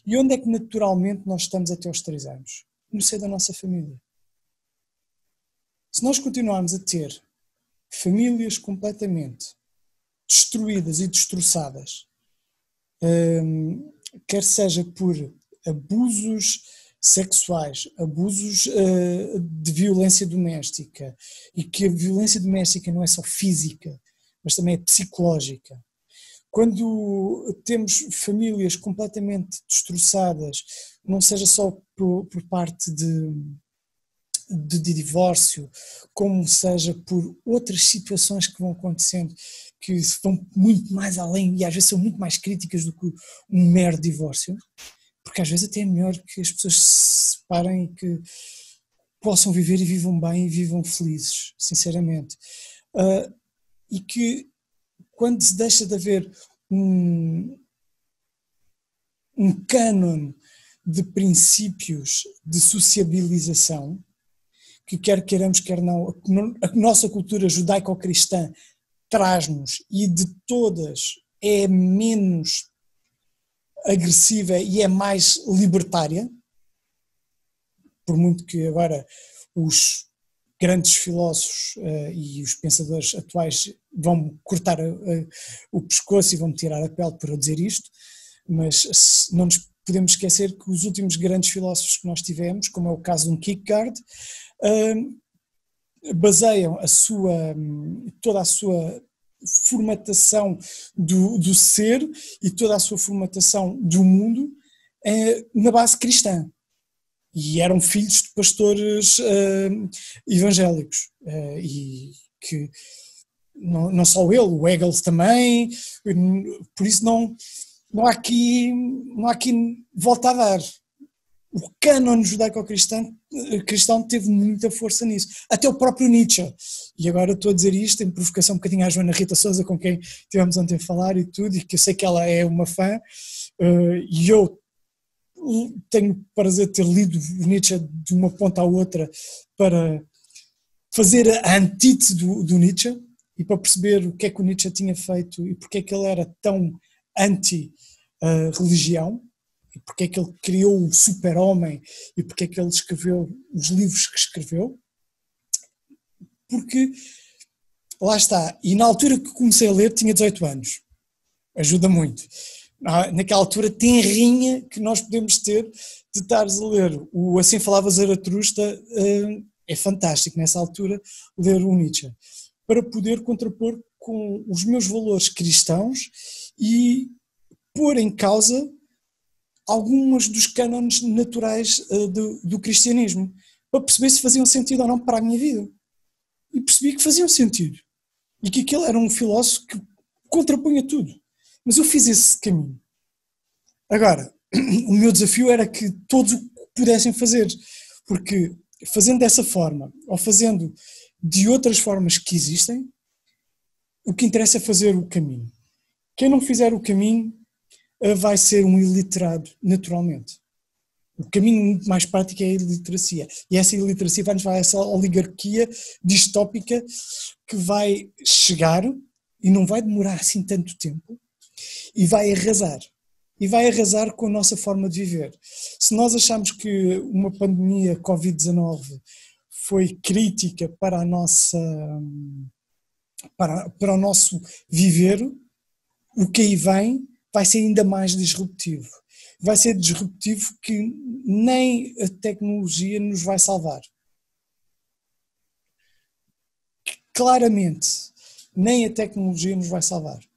E onde é que naturalmente nós estamos até aos 3 anos? No seio da nossa família. Se nós continuarmos a ter famílias completamente destruídas e destroçadas, hum, quer seja por abusos sexuais, abusos uh, de violência doméstica, e que a violência doméstica não é só física, mas também é psicológica. Quando temos famílias completamente destroçadas, não seja só por, por parte de, de, de divórcio, como seja por outras situações que vão acontecendo, que vão muito mais além e às vezes são muito mais críticas do que um mero divórcio, porque às vezes até é melhor que as pessoas se separem e que possam viver e vivam bem e vivam felizes, sinceramente. Uh, e que quando se deixa de haver um, um cânon de princípios de sociabilização, que quer queiramos, quer não, a nossa cultura judaico-cristã traz-nos e de todas é menos agressiva e é mais libertária, por muito que agora os grandes filósofos uh, e os pensadores atuais vão cortar eh, o pescoço e vão tirar a pele eu dizer isto, mas não nos podemos esquecer que os últimos grandes filósofos que nós tivemos, como é o caso de um Kierkegaard, hum, baseiam a sua, hum, toda a sua formatação do, do ser e toda a sua formatação do mundo eh, na base cristã. E eram filhos de pastores uh, evangélicos. Uh, e que não, não só ele, o Hegel também, por isso não não há aqui, não há aqui volta a dar. O cânon judaico-cristão eh, teve muita força nisso. Até o próprio Nietzsche. E agora estou a dizer isto em provocação um bocadinho à Joana Rita Souza, com quem tivemos ontem a falar e tudo, e que eu sei que ela é uma fã, eh, e eu tenho prazer de ter lido Nietzsche de uma ponta à outra para fazer a antítese do, do Nietzsche e para perceber o que é que o Nietzsche tinha feito e porque é que ele era tão anti-religião, e porque é que ele criou o super-homem e porque é que ele escreveu os livros que escreveu, porque lá está, e na altura que comecei a ler tinha 18 anos, ajuda muito. Naquela altura tem rinha que nós podemos ter de estar a ler o Assim Falava Zaratrusta, hum, é fantástico nessa altura ler o Nietzsche, para poder contrapor com os meus valores cristãos e pôr em causa alguns dos cânones naturais eh, do, do cristianismo, para perceber se faziam sentido ou não para a minha vida. E percebi que faziam sentido. E que aquele era um filósofo que contrapunha tudo. Mas eu fiz esse caminho. Agora, (clears throat) o meu desafio era que todos o pudessem fazer, porque fazendo dessa forma, ou fazendo de outras formas que existem, o que interessa é fazer o caminho. Quem não fizer o caminho eh, vai ser um iliterado, naturalmente. O caminho mais prático é a iliteracia. E essa iliteracia vai nos levar a essa oligarquia distópica que vai chegar e não vai demorar assim tanto tempo e vai arrasar. E vai arrasar com a nossa forma de viver. Se nós achamos que uma pandemia Covid-19 foi crítica para a nossa para, para o nosso viver, o que aí vem vai ser ainda mais disruptivo. Vai ser disruptivo que nem a tecnologia nos vai salvar. Claramente, nem a tecnologia nos vai salvar.